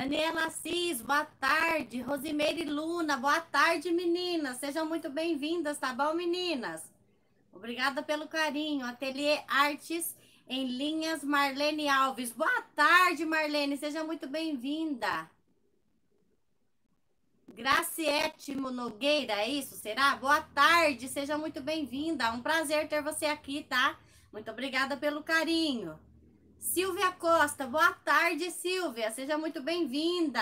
Daniela Assis, boa tarde. Rosimeire Luna, boa tarde, meninas. Sejam muito bem-vindas, tá bom, meninas? Obrigada pelo carinho. Ateliê Artes em Linhas, Marlene Alves. Boa tarde, Marlene. Seja muito bem-vinda. Graciete Nogueira, é isso? Será? Boa tarde, seja muito bem-vinda. Um prazer ter você aqui, tá? Muito obrigada pelo carinho. Silvia Costa, boa tarde, Silvia. Seja muito bem-vinda.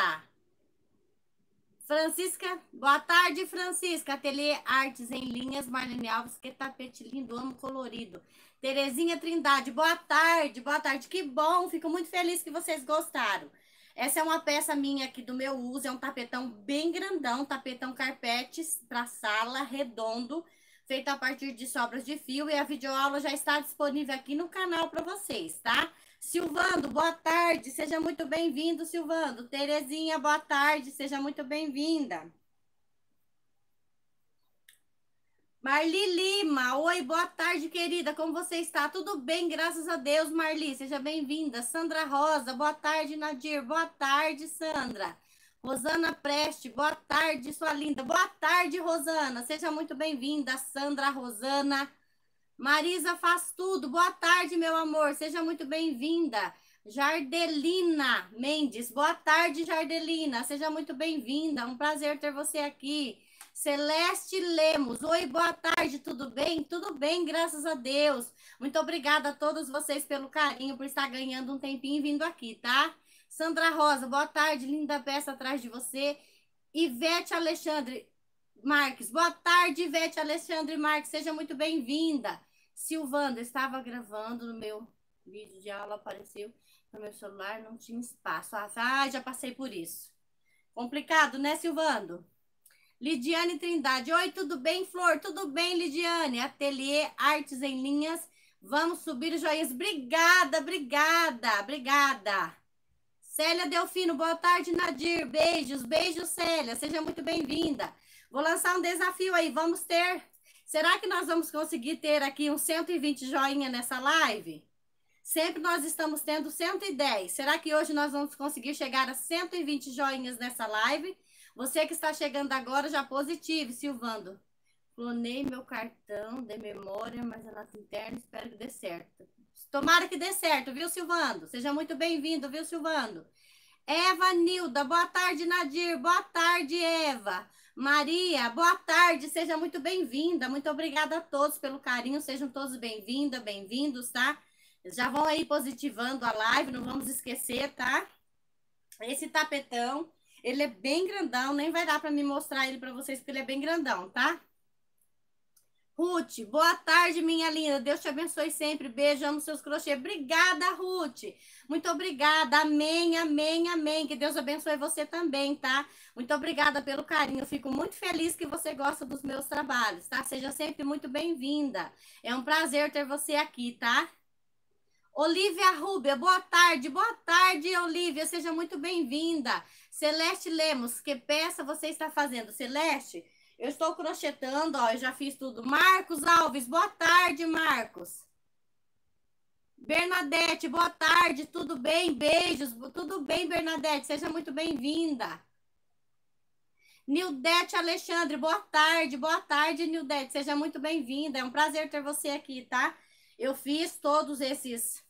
Francisca, boa tarde, Francisca. Ateliê Artes em Linhas, Marlene Alves, que tapete lindo, amo colorido. Terezinha Trindade, boa tarde, boa tarde. Que bom, fico muito feliz que vocês gostaram. Essa é uma peça minha aqui do meu uso, é um tapetão bem grandão, tapetão carpete para sala, redondo, feito a partir de sobras de fio e a videoaula já está disponível aqui no canal para vocês, tá? Silvando, boa tarde, seja muito bem-vindo, Silvando. Terezinha, boa tarde, seja muito bem-vinda. Marli Lima, oi, boa tarde, querida. Como você está? Tudo bem, graças a Deus, Marli. Seja bem-vinda. Sandra Rosa, boa tarde, Nadir. Boa tarde, Sandra. Rosana Preste, boa tarde, sua linda. Boa tarde, Rosana. Seja muito bem-vinda, Sandra Rosana. Marisa faz tudo. Boa tarde, meu amor. Seja muito bem-vinda. Jardelina Mendes. Boa tarde, Jardelina. Seja muito bem-vinda. Um prazer ter você aqui. Celeste Lemos. Oi, boa tarde, tudo bem? Tudo bem, graças a Deus. Muito obrigada a todos vocês pelo carinho, por estar ganhando um tempinho vindo aqui, tá? Sandra Rosa, boa tarde, linda peça atrás de você. Ivete Alexandre Marques, boa tarde, Ivete Alexandre Marques, seja muito bem-vinda. Silvando, estava gravando no meu vídeo de aula, apareceu no meu celular, não tinha espaço. Ah, já passei por isso. Complicado, né, Silvando? Lidiane Trindade. Oi, tudo bem, Flor? Tudo bem, Lidiane? Ateliê Artes em Linhas. Vamos subir os joias Obrigada, obrigada, obrigada. Célia Delfino, boa tarde, Nadir. Beijos, beijos, Célia. Seja muito bem-vinda. Vou lançar um desafio aí. Vamos ter Será que nós vamos conseguir ter aqui uns 120 joinha nessa live? Sempre nós estamos tendo 110. Será que hoje nós vamos conseguir chegar a 120 joinhas nessa live? Você que está chegando agora, já positivo, Silvando. Clonei meu cartão de memória, mas a é nossa interna espero que dê certo. Tomara que dê certo, viu, Silvando? Seja muito bem-vindo, viu, Silvando? Eva Nilda, boa tarde, Nadir. Boa tarde, Eva. Maria, boa tarde, seja muito bem-vinda. Muito obrigada a todos pelo carinho, sejam todos bem-vinda, bem-vindos, tá? Já vão aí positivando a live, não vamos esquecer, tá? Esse tapetão, ele é bem grandão, nem vai dar para me mostrar ele para vocês porque ele é bem grandão, tá? Ruth, boa tarde, minha linda. Deus te abençoe sempre. Beijo, amo seus crochê, Obrigada, Ruth. Muito obrigada. Amém, amém, amém. Que Deus abençoe você também, tá? Muito obrigada pelo carinho. fico muito feliz que você gosta dos meus trabalhos, tá? Seja sempre muito bem-vinda. É um prazer ter você aqui, tá? Olivia Rubia, boa tarde, boa tarde, Olivia, seja muito bem-vinda. Celeste Lemos, que peça você está fazendo? Celeste, eu estou crochetando, ó, eu já fiz tudo. Marcos Alves, boa tarde, Marcos. Bernadette, boa tarde, tudo bem? Beijos, tudo bem, Bernadette? Seja muito bem-vinda. Nildete Alexandre, boa tarde, boa tarde, Nildete, seja muito bem-vinda. É um prazer ter você aqui, tá? Eu fiz todos esses.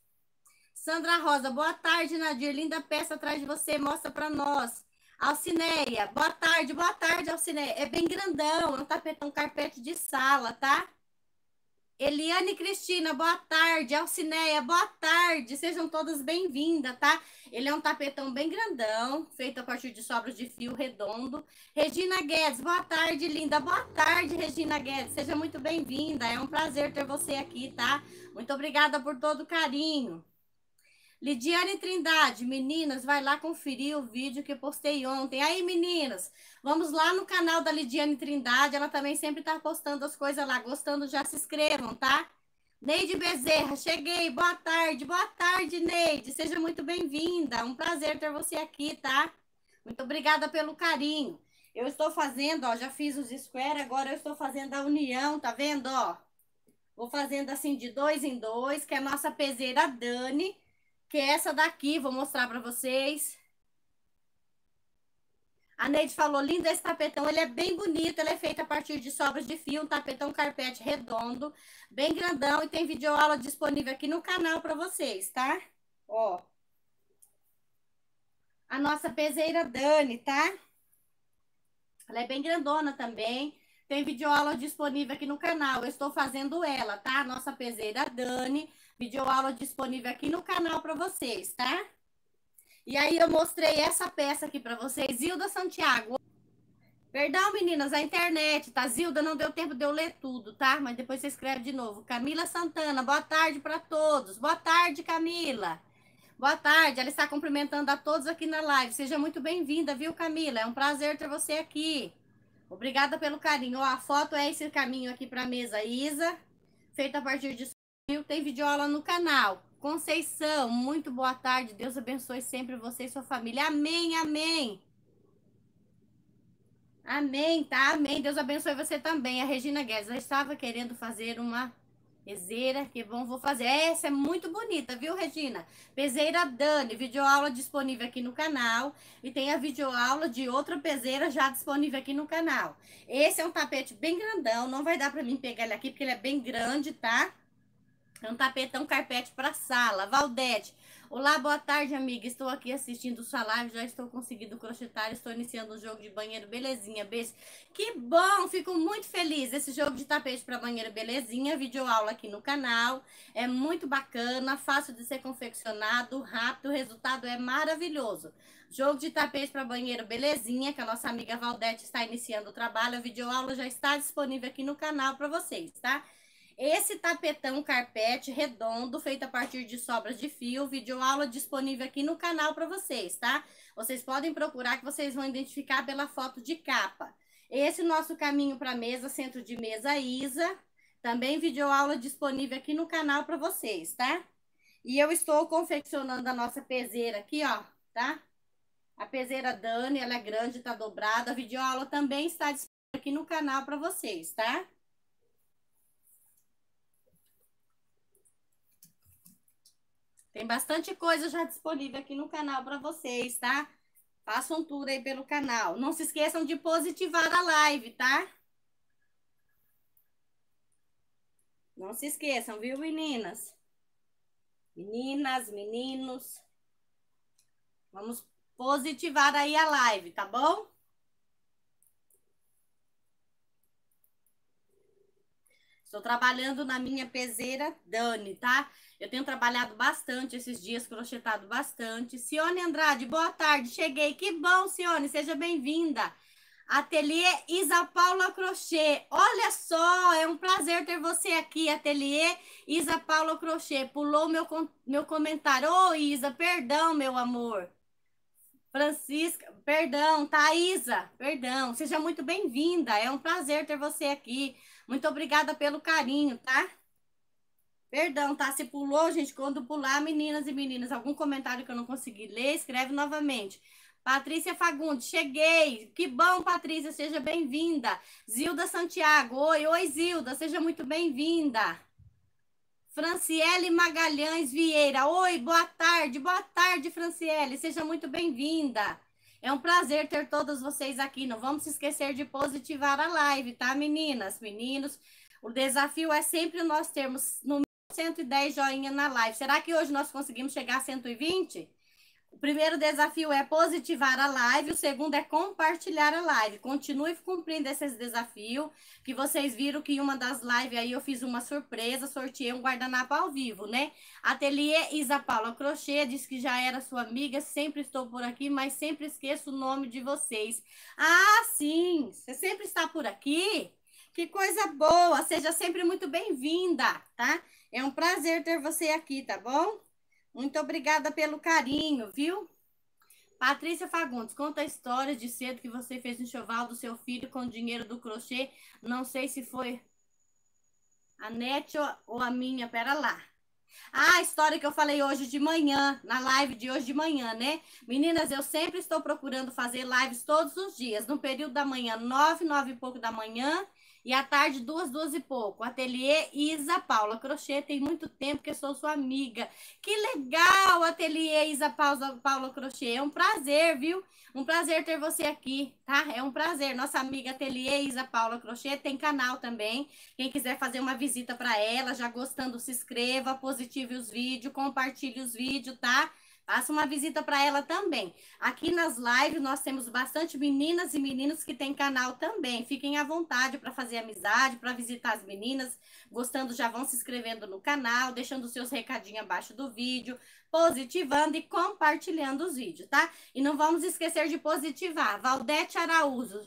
Sandra Rosa, boa tarde, Nadir. Linda peça atrás de você, mostra para nós. Alcineia, boa tarde, boa tarde, Alcineia. É bem grandão, é um tapetão carpete de sala, tá? Eliane Cristina, boa tarde. Alcineia, boa tarde. Sejam todas bem-vindas, tá? Ele é um tapetão bem grandão, feito a partir de sobras de fio redondo. Regina Guedes, boa tarde, linda. Boa tarde, Regina Guedes. Seja muito bem-vinda. É um prazer ter você aqui, tá? Muito obrigada por todo o carinho. Lidiane Trindade, meninas, vai lá conferir o vídeo que postei ontem. Aí, meninas, vamos lá no canal da Lidiane Trindade, ela também sempre está postando as coisas lá. Gostando, já se inscrevam, tá? Neide Bezerra, cheguei, boa tarde, boa tarde, Neide, seja muito bem-vinda, um prazer ter você aqui, tá? Muito obrigada pelo carinho. Eu estou fazendo, ó, já fiz os square, agora eu estou fazendo a união, tá vendo, ó? Vou fazendo assim de dois em dois, que é a nossa peseira Dani que é essa daqui, vou mostrar para vocês. A Neide falou, lindo esse tapetão, ele é bem bonito, ele é feito a partir de sobras de fio, um tapetão carpete redondo, bem grandão, e tem videoaula disponível aqui no canal para vocês, tá? Ó. A nossa peseira Dani, tá? Ela é bem grandona também, tem videoaula disponível aqui no canal, eu estou fazendo ela, tá? A nossa peseira Dani, videoaula disponível aqui no canal para vocês, tá? E aí eu mostrei essa peça aqui para vocês, Zilda Santiago. Perdão, meninas, a internet, tá? Zilda, não deu tempo de eu ler tudo, tá? Mas depois você escreve de novo. Camila Santana, boa tarde para todos. Boa tarde, Camila. Boa tarde, ela está cumprimentando a todos aqui na live. Seja muito bem-vinda, viu, Camila? É um prazer ter você aqui. Obrigada pelo carinho. Ó, a foto é esse caminho aqui para a mesa, Isa, feita a partir de Rio tem videoaula no canal. Conceição, muito boa tarde. Deus abençoe sempre você e sua família. Amém, amém. Amém, tá? Amém. Deus abençoe você também. A Regina Guedes, eu estava querendo fazer uma pezeira, que bom, vou fazer. Essa é muito bonita, viu, Regina? Peseira, Dani, videoaula disponível aqui no canal. E tem a videoaula de outra pezeira já disponível aqui no canal. Esse é um tapete bem grandão, não vai dar para mim pegar ele aqui, porque ele é bem grande, Tá? É um tapetão carpete para sala. Valdete. Olá, boa tarde, amiga. Estou aqui assistindo sua live. Já estou conseguindo crochetar. Estou iniciando um jogo de banheiro. Belezinha, beijo. Que bom! Fico muito feliz. Esse jogo de tapete para banheiro, belezinha. Vídeo aula aqui no canal. É muito bacana, fácil de ser confeccionado, rápido. O resultado é maravilhoso. Jogo de tapete para banheiro, belezinha. Que a nossa amiga Valdete está iniciando o trabalho. A vídeo aula já está disponível aqui no canal para vocês, tá? Esse tapetão carpete redondo, feito a partir de sobras de fio, vídeo aula disponível aqui no canal para vocês, tá? Vocês podem procurar que vocês vão identificar pela foto de capa. Esse nosso caminho para mesa, centro de mesa Isa, também vídeo aula disponível aqui no canal para vocês, tá? E eu estou confeccionando a nossa peseira aqui, ó, tá? A peseira Dani, ela é grande, tá dobrada. A videoaula também está disponível aqui no canal para vocês, tá? Tem bastante coisa já disponível aqui no canal para vocês, tá? Façam tudo aí pelo canal. Não se esqueçam de positivar a live, tá? Não se esqueçam, viu, meninas? Meninas, meninos. Vamos positivar aí a live, tá bom? Estou trabalhando na minha peseira Dani, tá? Eu tenho trabalhado bastante esses dias, crochetado bastante. Sione Andrade, boa tarde, cheguei. Que bom, Sione, seja bem-vinda. Ateliê Isa Paula Crochê. Olha só, é um prazer ter você aqui, Ateliê Isa Paula Crochê. Pulou meu, meu comentário. Ô, oh, Isa, perdão, meu amor. Francisca, perdão, Thaisa, tá, perdão. Seja muito bem-vinda. É um prazer ter você aqui. Muito obrigada pelo carinho, tá? Perdão, tá? Se pulou, gente, quando pular, meninas e meninas, algum comentário que eu não consegui ler, escreve novamente. Patrícia Fagundes, cheguei. Que bom, Patrícia, seja bem-vinda. Zilda Santiago, oi, oi, Zilda, seja muito bem-vinda. Franciele Magalhães Vieira, oi, boa tarde, boa tarde, Franciele, seja muito bem-vinda. É um prazer ter todos vocês aqui. Não vamos se esquecer de positivar a live, tá, meninas, meninos? O desafio é sempre nós termos no 110 joinha na live. Será que hoje nós conseguimos chegar a 120? O primeiro desafio é positivar a live, o segundo é compartilhar a live. Continue cumprindo esses desafios, que vocês viram que em uma das lives aí eu fiz uma surpresa, sorteei um guardanapo ao vivo, né? Ateliê Isa Paula Crochê disse que já era sua amiga, sempre estou por aqui, mas sempre esqueço o nome de vocês. Ah, sim! Você sempre está por aqui? Que coisa boa! Seja sempre muito bem-vinda, tá? É um prazer ter você aqui, tá bom? Muito obrigada pelo carinho, viu? Patrícia Fagundes, conta a história de cedo que você fez um enxoval do seu filho com o dinheiro do crochê. Não sei se foi a net ou a minha, pera lá. Ah, a história que eu falei hoje de manhã, na live de hoje de manhã, né? Meninas, eu sempre estou procurando fazer lives todos os dias, no período da manhã, nove, nove e pouco da manhã, e à tarde, duas, duas e pouco. Ateliê Isa Paula Crochê, tem muito tempo que eu sou sua amiga. Que legal, Ateliê Isa Paula, Paula Crochê. É um prazer, viu? Um prazer ter você aqui, tá? É um prazer. Nossa amiga Ateliê Isa Paula Crochê tem canal também. Quem quiser fazer uma visita para ela, já gostando, se inscreva, positive os vídeos, compartilhe os vídeos, tá? Faça uma visita para ela também. Aqui nas lives nós temos bastante meninas e meninos que têm canal também. Fiquem à vontade para fazer amizade, para visitar as meninas. Gostando, já vão se inscrevendo no canal, deixando seus recadinhos abaixo do vídeo, positivando e compartilhando os vídeos, tá? E não vamos esquecer de positivar. Valdete Araújo,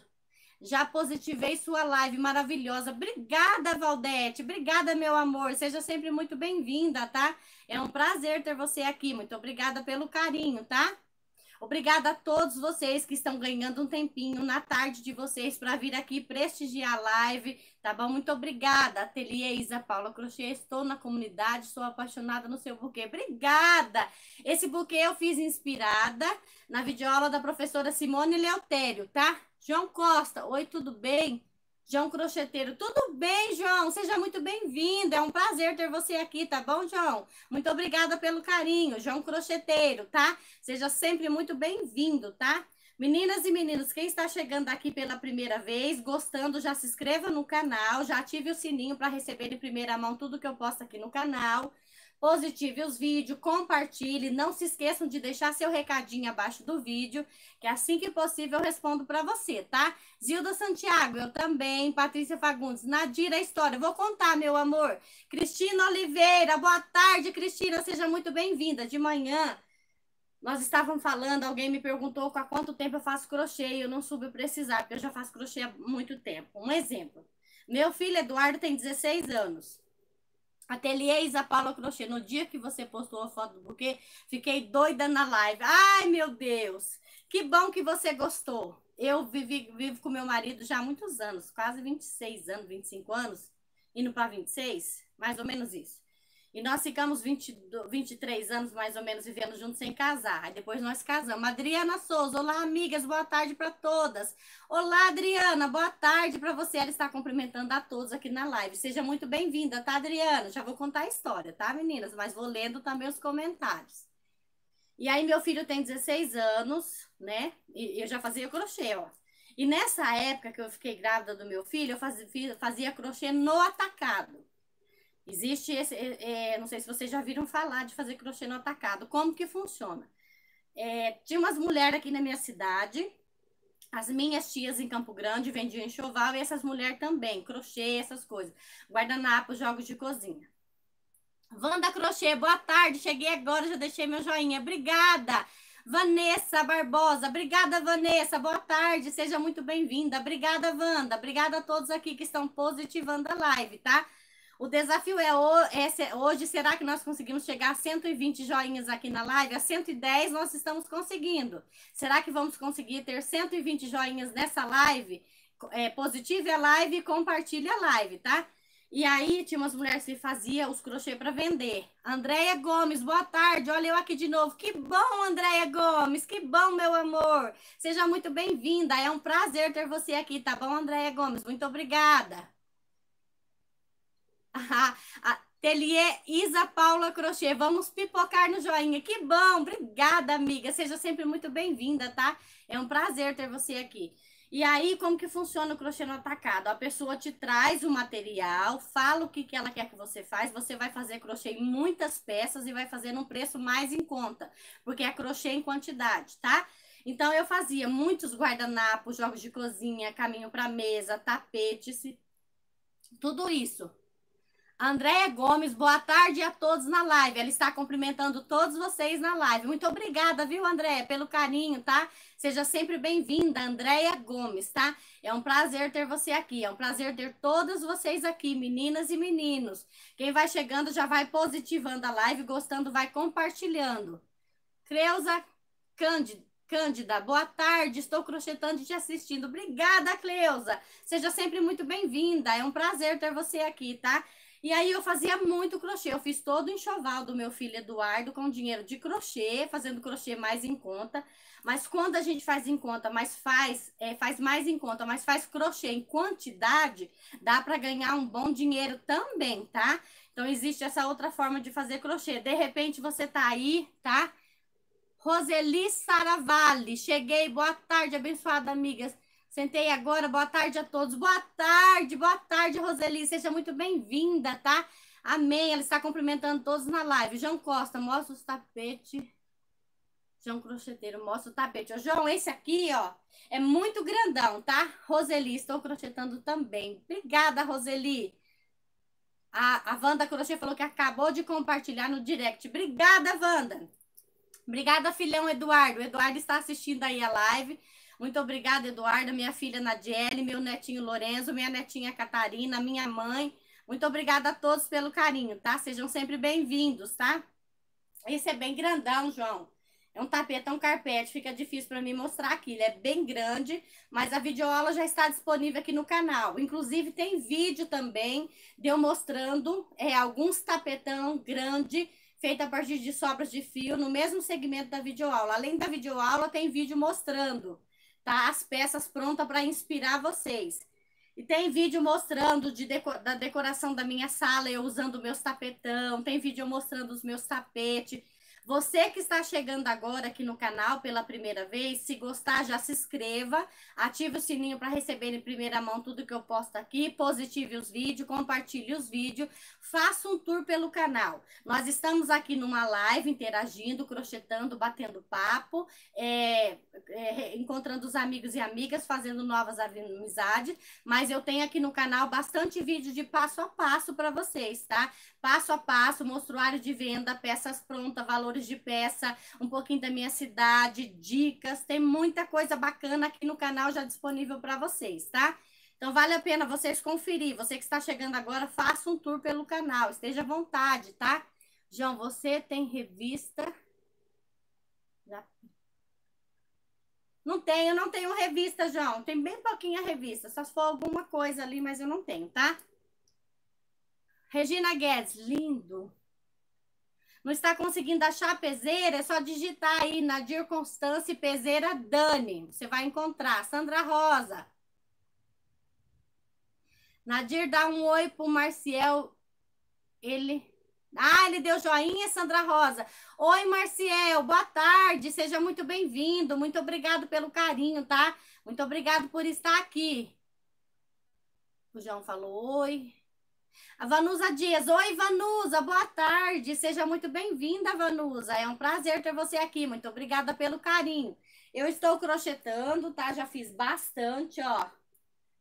já positivei sua live maravilhosa. Obrigada, Valdete. Obrigada, meu amor. Seja sempre muito bem-vinda, tá? É um prazer ter você aqui. Muito obrigada pelo carinho, tá? Obrigada a todos vocês que estão ganhando um tempinho na tarde de vocês para vir aqui prestigiar a live, tá bom? Muito obrigada, Ateliê Isa Paula Crochê. Estou na comunidade, sou apaixonada no seu buquê. Obrigada! Esse buquê eu fiz inspirada na videoaula da professora Simone Leotério, tá? João Costa, oi, tudo bem? João Crocheteiro, tudo bem, João? Seja muito bem-vindo. É um prazer ter você aqui, tá bom, João? Muito obrigada pelo carinho, João Crocheteiro, tá? Seja sempre muito bem-vindo, tá? Meninas e meninos, quem está chegando aqui pela primeira vez, gostando, já se inscreva no canal, já ative o sininho para receber em primeira mão tudo que eu posto aqui no canal positive os vídeos, compartilhe, não se esqueçam de deixar seu recadinho abaixo do vídeo, que é assim que possível eu respondo para você, tá? Zilda Santiago, eu também, Patrícia Fagundes, Nadira História, vou contar, meu amor. Cristina Oliveira, boa tarde, Cristina, seja muito bem-vinda. De manhã, nós estávamos falando, alguém me perguntou há quanto tempo eu faço crochê, e eu não soube precisar, porque eu já faço crochê há muito tempo. Um exemplo, meu filho Eduardo tem 16 anos. Ateliês A Paula Crochê, no dia que você postou a foto do buquê, fiquei doida na live. Ai, meu Deus! Que bom que você gostou. Eu vivi, vivo com meu marido já há muitos anos, quase 26 anos, 25 anos, indo para 26, mais ou menos isso. E nós ficamos 20, 23 anos, mais ou menos, vivendo juntos sem casar. Aí depois nós casamos. Adriana Souza, olá, amigas, boa tarde para todas. Olá, Adriana, boa tarde para você. Ela está cumprimentando a todos aqui na live. Seja muito bem-vinda, tá, Adriana? Já vou contar a história, tá, meninas? Mas vou lendo também os comentários. E aí, meu filho tem 16 anos, né? E eu já fazia crochê, ó. E nessa época que eu fiquei grávida do meu filho, eu fazia, fazia crochê no atacado. Existe esse, é, é, não sei se vocês já viram falar de fazer crochê no atacado. Como que funciona? É, tinha umas mulheres aqui na minha cidade, as minhas tias em Campo Grande vendiam enxoval e essas mulheres também, crochê, essas coisas. Guardanapo, jogos de cozinha. Wanda Crochê, boa tarde. Cheguei agora, já deixei meu joinha. Obrigada. Vanessa Barbosa, obrigada, Vanessa. Boa tarde, seja muito bem-vinda. Obrigada, Wanda. Obrigada a todos aqui que estão positivando a live, tá? O desafio é, é, hoje, será que nós conseguimos chegar a 120 joinhas aqui na live? A 110 nós estamos conseguindo. Será que vamos conseguir ter 120 joinhas nessa live? É, positive a live e compartilhe a live, tá? E aí tinha umas mulheres que faziam os crochê para vender. Andréia Gomes, boa tarde. Olha eu aqui de novo. Que bom, Andréia Gomes. Que bom, meu amor. Seja muito bem-vinda. É um prazer ter você aqui, tá bom, Andréia Gomes? Muito obrigada. Telier Isa Paula Crochê. Vamos pipocar no joinha. Que bom! Obrigada, amiga. Seja sempre muito bem-vinda, tá? É um prazer ter você aqui. E aí, como que funciona o crochê no atacado? A pessoa te traz o material, fala o que, que ela quer que você faz, você vai fazer crochê em muitas peças e vai fazer num preço mais em conta, porque é crochê em quantidade, tá? Então, eu fazia muitos guardanapos, jogos de cozinha, caminho para mesa, tapetes, tudo isso. Andréia Gomes, boa tarde a todos na live. Ela está cumprimentando todos vocês na live. Muito obrigada, viu, Andréia, pelo carinho, tá? Seja sempre bem-vinda, Andréia Gomes, tá? É um prazer ter você aqui, é um prazer ter todos vocês aqui, meninas e meninos. Quem vai chegando já vai positivando a live, gostando, vai compartilhando. Creuza Cândido. Cândida, boa tarde, estou crochetando e te assistindo. Obrigada, Cleusa. Seja sempre muito bem-vinda. É um prazer ter você aqui, tá? E aí eu fazia muito crochê. Eu fiz todo o enxoval do meu filho Eduardo com dinheiro de crochê, fazendo crochê mais em conta. Mas quando a gente faz em conta, mas faz, é, faz mais em conta, mas faz crochê em quantidade, dá para ganhar um bom dinheiro também, tá? Então existe essa outra forma de fazer crochê. De repente você tá aí, tá? Roseli Saravalli, cheguei, boa tarde, abençoada, amigas. Sentei agora, boa tarde a todos. Boa tarde, boa tarde, Roseli. Seja muito bem-vinda, tá? Amém. Ela está cumprimentando todos na live. João Costa, mostra os tapetes. João Crocheteiro, mostra o tapete. Ô, João, esse aqui, ó, é muito grandão, tá? Roseli, estou crochetando também. Obrigada, Roseli. A, a Wanda Crochê falou que acabou de compartilhar no direct. Obrigada, Wanda. Obrigada, filhão Eduardo. O Eduardo está assistindo aí a live. Muito obrigada, Eduarda, minha filha Nadiele, meu netinho Lorenzo, minha netinha Catarina, minha mãe. Muito obrigada a todos pelo carinho, tá? Sejam sempre bem-vindos, tá? Esse é bem grandão, João. É um tapete, é um carpete, fica difícil para mim mostrar aqui. Ele é bem grande, mas a videoaula já está disponível aqui no canal. Inclusive, tem vídeo também de eu mostrando é, alguns tapetão grande feito a partir de sobras de fio no mesmo segmento da videoaula. Além da videoaula, tem vídeo mostrando tá? As peças prontas para inspirar vocês. E tem vídeo mostrando de deco da decoração da minha sala, eu usando meus tapetão, tem vídeo mostrando os meus tapetes, você que está chegando agora aqui no canal pela primeira vez, se gostar, já se inscreva, ative o sininho para receber em primeira mão tudo que eu posto aqui, positive os vídeos, compartilhe os vídeos, faça um tour pelo canal. Nós estamos aqui numa live interagindo, crochetando, batendo papo, é, é, encontrando os amigos e amigas, fazendo novas amizades, mas eu tenho aqui no canal bastante vídeo de passo a passo para vocês, tá? Passo a passo, mostruário de venda, peças prontas, valor montadores de peça, um pouquinho da minha cidade, dicas, tem muita coisa bacana aqui no canal já disponível para vocês, tá? Então vale a pena vocês conferir. Você que está chegando agora, faça um tour pelo canal, esteja à vontade, tá? João, você tem revista? Já... Não tenho, não tenho revista, João. Tem bem pouquinha revista. Só se for alguma coisa ali, mas eu não tenho, tá? Regina Guedes, lindo. Não está conseguindo achar a peseira? É só digitar aí Nadir Constance e Peseira Dani. Você vai encontrar. Sandra Rosa. Nadir dá um oi pro Marciel. Ele. Ah, ele deu joinha, Sandra Rosa. Oi, Marciel, boa tarde, seja muito bem-vindo. Muito obrigado pelo carinho, tá? Muito obrigado por estar aqui. O João falou oi. A Vanusa Dias. Oi, Vanusa, boa tarde. Seja muito bem-vinda, Vanusa. É um prazer ter você aqui. Muito obrigada pelo carinho. Eu estou crochetando, tá? Já fiz bastante, ó.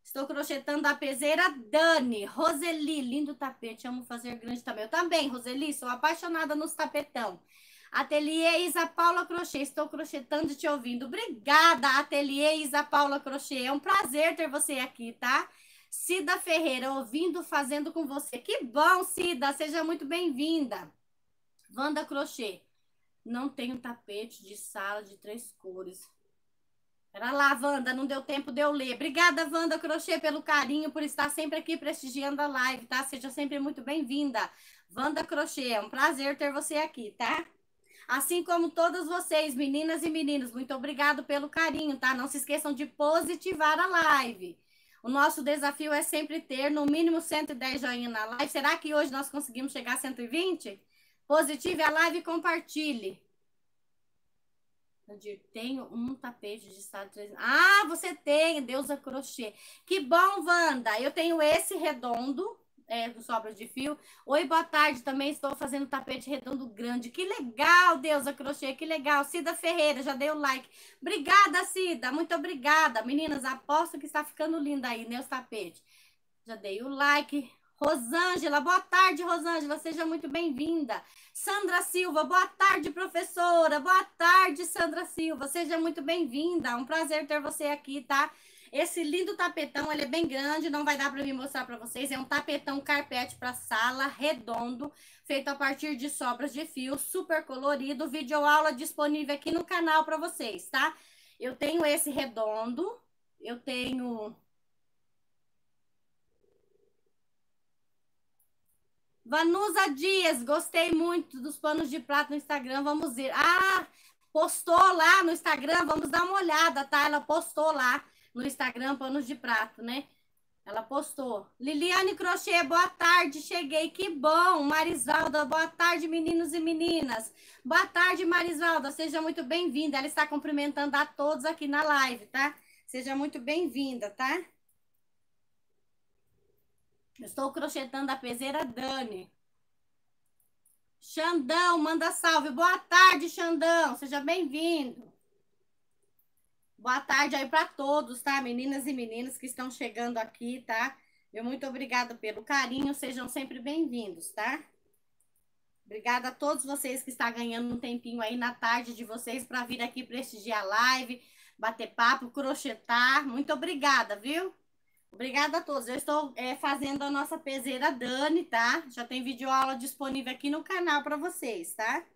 Estou crochetando a peseira Dani. Roseli, lindo tapete. Amo fazer grande também. Eu também, Roseli, sou apaixonada nos tapetão. Ateliê Isa Paula Crochê, estou crochetando e te ouvindo. Obrigada, Ateliê Isa Paula Crochê. É um prazer ter você aqui, tá? Cida Ferreira, ouvindo, fazendo com você. Que bom, Cida, seja muito bem-vinda. Wanda Crochê, não tenho tapete de sala de três cores. Era lá, Wanda, não deu tempo de eu ler. Obrigada, Wanda Crochê, pelo carinho, por estar sempre aqui prestigiando a live, tá? Seja sempre muito bem-vinda. Wanda Crochê, é um prazer ter você aqui, tá? Assim como todas vocês, meninas e meninos, muito obrigado pelo carinho, tá? Não se esqueçam de positivar a live. O nosso desafio é sempre ter no mínimo 110 joinhas na live. Será que hoje nós conseguimos chegar a 120? Positive a live e compartilhe. Nadir, tenho um tapete de estado Ah, você tem, Deusa Crochê. Que bom, Wanda. Eu tenho esse redondo é, sobras de fio. Oi, boa tarde. Também estou fazendo tapete redondo grande. Que legal, Deusa Crochê, que legal. Cida Ferreira, já deu like. Obrigada, Cida. Muito obrigada. Meninas, aposto que está ficando linda aí, né? Os tapetes. Já dei o like. Rosângela, boa tarde, Rosângela, seja muito bem-vinda. Sandra Silva, boa tarde, professora. Boa tarde, Sandra Silva, seja muito bem-vinda. Um prazer ter você aqui, tá? Esse lindo tapetão, ele é bem grande, não vai dar para mim mostrar para vocês. É um tapetão carpete para sala, redondo, feito a partir de sobras de fio, super colorido. Vídeo aula disponível aqui no canal para vocês, tá? Eu tenho esse redondo, eu tenho Vanusa Dias, gostei muito dos panos de prato no Instagram, vamos ver. Ah, postou lá no Instagram, vamos dar uma olhada, tá? Ela postou lá no Instagram, Panos de Prato, né? Ela postou. Liliane Crochê, boa tarde, cheguei, que bom. Marisalda, boa tarde, meninos e meninas. Boa tarde, Marisalda, seja muito bem-vinda. Ela está cumprimentando a todos aqui na live, tá? Seja muito bem-vinda, tá? estou crochetando a peseira Dani. Xandão, manda salve. Boa tarde, Xandão, seja bem-vindo. Boa tarde aí para todos, tá? Meninas e meninos que estão chegando aqui, tá? Meu muito obrigada pelo carinho, sejam sempre bem-vindos, tá? Obrigada a todos vocês que estão ganhando um tempinho aí na tarde de vocês para vir aqui prestigiar a live, bater papo, crochetar. Muito obrigada, viu? Obrigada a todos. Eu estou é, fazendo a nossa peseira Dani, tá? Já tem vídeo aula disponível aqui no canal para vocês, tá?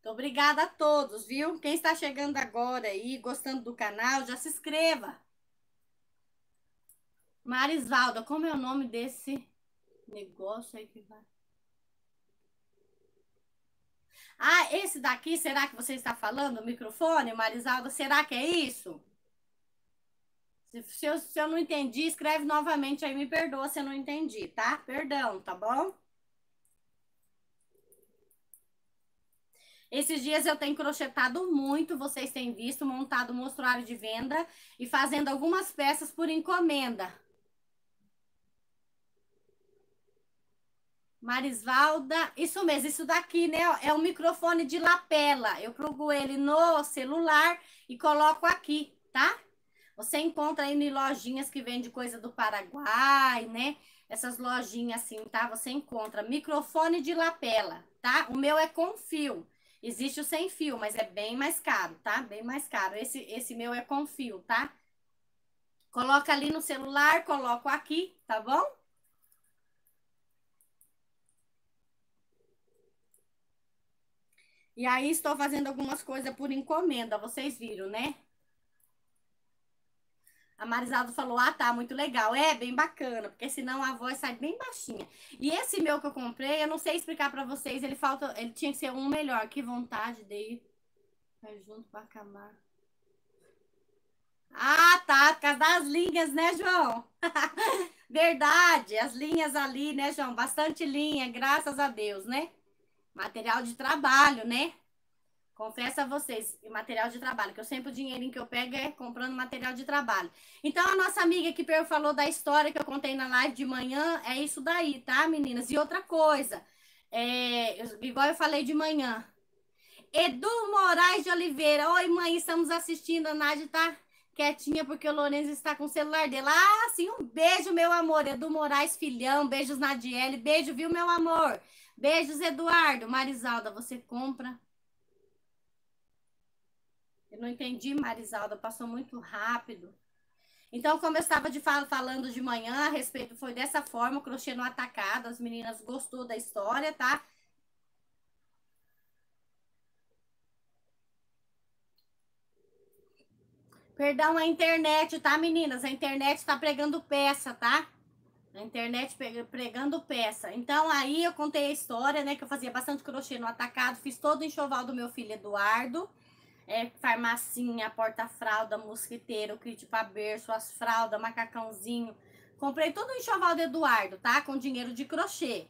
Então, obrigada a todos, viu? Quem está chegando agora aí, gostando do canal, já se inscreva. Marisvalda, como é o nome desse negócio aí que vai? Ah, esse daqui, será que você está falando? O microfone, Marisvalda, será que é isso? Se eu, se eu não entendi, escreve novamente aí, me perdoa se eu não entendi, tá? Perdão, tá bom? Esses dias eu tenho crochetado muito, vocês têm visto, montado mostruário de venda e fazendo algumas peças por encomenda. Marisvalda, isso mesmo, isso daqui, né? É um microfone de lapela. Eu plugo ele no celular e coloco aqui, tá? Você encontra aí em lojinhas que vende coisa do Paraguai, né? Essas lojinhas assim, tá? Você encontra microfone de lapela, tá? O meu é com fio. Existe o sem fio, mas é bem mais caro, tá? Bem mais caro. Esse, esse meu é com fio, tá? Coloca ali no celular, coloco aqui, tá bom? E aí estou fazendo algumas coisas por encomenda, vocês viram, né? A Marisaldo falou: ah, tá, muito legal. É, bem bacana, porque senão a voz sai bem baixinha. E esse meu que eu comprei, eu não sei explicar para vocês, ele falta, ele tinha que ser um melhor. Que vontade dele. Vai junto pra acabar. Ah, tá, por causa das linhas, né, João? Verdade, as linhas ali, né, João? Bastante linha, graças a Deus, né? Material de trabalho, né? Confesso a vocês, material de trabalho, que eu sempre o dinheiro que eu pego é comprando material de trabalho. Então, a nossa amiga que falou da história que eu contei na live de manhã, é isso daí, tá, meninas? E outra coisa, é, igual eu falei de manhã, Edu Moraes de Oliveira. Oi, mãe, estamos assistindo. A Nádia tá quietinha porque o Lourenço está com o celular dele. Ah, sim, um beijo, meu amor. Edu Moraes, filhão. Beijos, Nadiele. Beijo, viu, meu amor? Beijos, Eduardo. Marisalda, você compra não entendi, Marisalda, passou muito rápido. Então, como eu estava de fal falando de manhã, a respeito, foi dessa forma, o crochê no atacado, as meninas gostou da história, tá? Perdão, a internet, tá, meninas? A internet está pregando peça, tá? A internet pregando peça. Então, aí eu contei a história, né? Que eu fazia bastante crochê no atacado, fiz todo o enxoval do meu filho Eduardo é, farmacinha, porta-fralda, mosquiteiro, kit tipo, pra berço, as fraldas, macacãozinho. Comprei todo o enxoval do Eduardo, tá? Com dinheiro de crochê.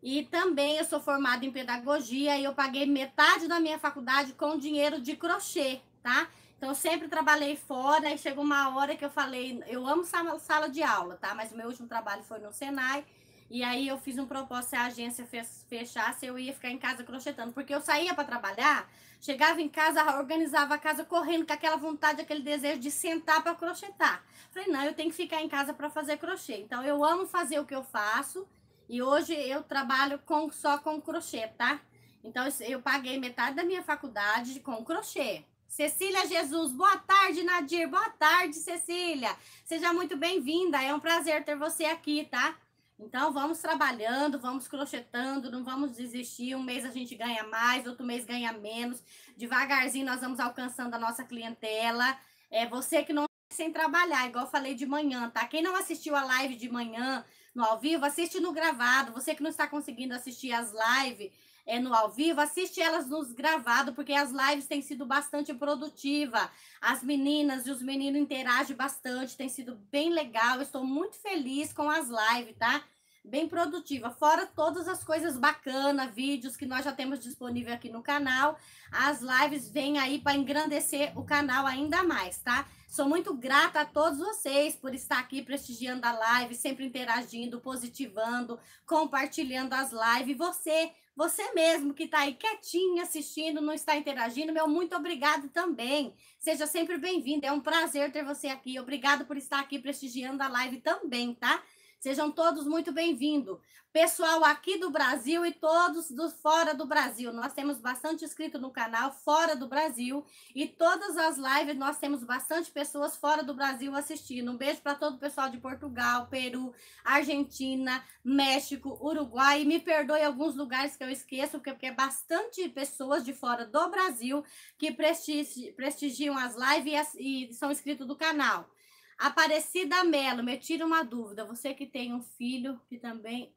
E também eu sou formada em pedagogia e eu paguei metade da minha faculdade com dinheiro de crochê, tá? Então eu sempre trabalhei fora e chegou uma hora que eu falei, eu amo sala, sala de aula, tá? Mas o meu último trabalho foi no Senai e aí eu fiz um propósito, se a agência fechasse, eu ia ficar em casa crochetando. Porque eu saía para trabalhar, chegava em casa, organizava a casa correndo com aquela vontade, aquele desejo de sentar para crochetar. Falei, não, eu tenho que ficar em casa para fazer crochê. Então eu amo fazer o que eu faço. E hoje eu trabalho com, só com crochê, tá? Então eu paguei metade da minha faculdade com crochê. Cecília Jesus, boa tarde, Nadir. Boa tarde, Cecília. Seja muito bem-vinda. É um prazer ter você aqui, tá? Então, vamos trabalhando, vamos crochetando, não vamos desistir. Um mês a gente ganha mais, outro mês ganha menos. Devagarzinho, nós vamos alcançando a nossa clientela. É você que não tá sem trabalhar, igual falei de manhã, tá? Quem não assistiu a live de manhã no ao vivo, assiste no gravado. Você que não está conseguindo assistir as lives, é, no ao vivo, assiste elas nos gravados, porque as lives têm sido bastante produtiva. As meninas e os meninos interagem bastante, tem sido bem legal. estou muito feliz com as lives, tá? Bem produtiva, fora todas as coisas bacanas, vídeos que nós já temos disponível aqui no canal. As lives vêm aí para engrandecer o canal ainda mais, tá? Sou muito grata a todos vocês por estar aqui prestigiando a live, sempre interagindo, positivando, compartilhando as lives. E você, você mesmo que está aí quietinho assistindo, não está interagindo, meu muito obrigado também. Seja sempre bem-vindo. É um prazer ter você aqui. Obrigado por estar aqui prestigiando a live também, tá? Sejam todos muito bem-vindos. Pessoal aqui do Brasil e todos do fora do Brasil. Nós temos bastante inscrito no canal fora do Brasil e todas as lives nós temos bastante pessoas fora do Brasil assistindo. Um beijo para todo o pessoal de Portugal, Peru, Argentina, México, Uruguai. E me perdoe alguns lugares que eu esqueço, porque é bastante pessoas de fora do Brasil que prestigiam as lives e são inscritos do canal. Aparecida Melo, me tira uma dúvida. Você que tem um filho que também.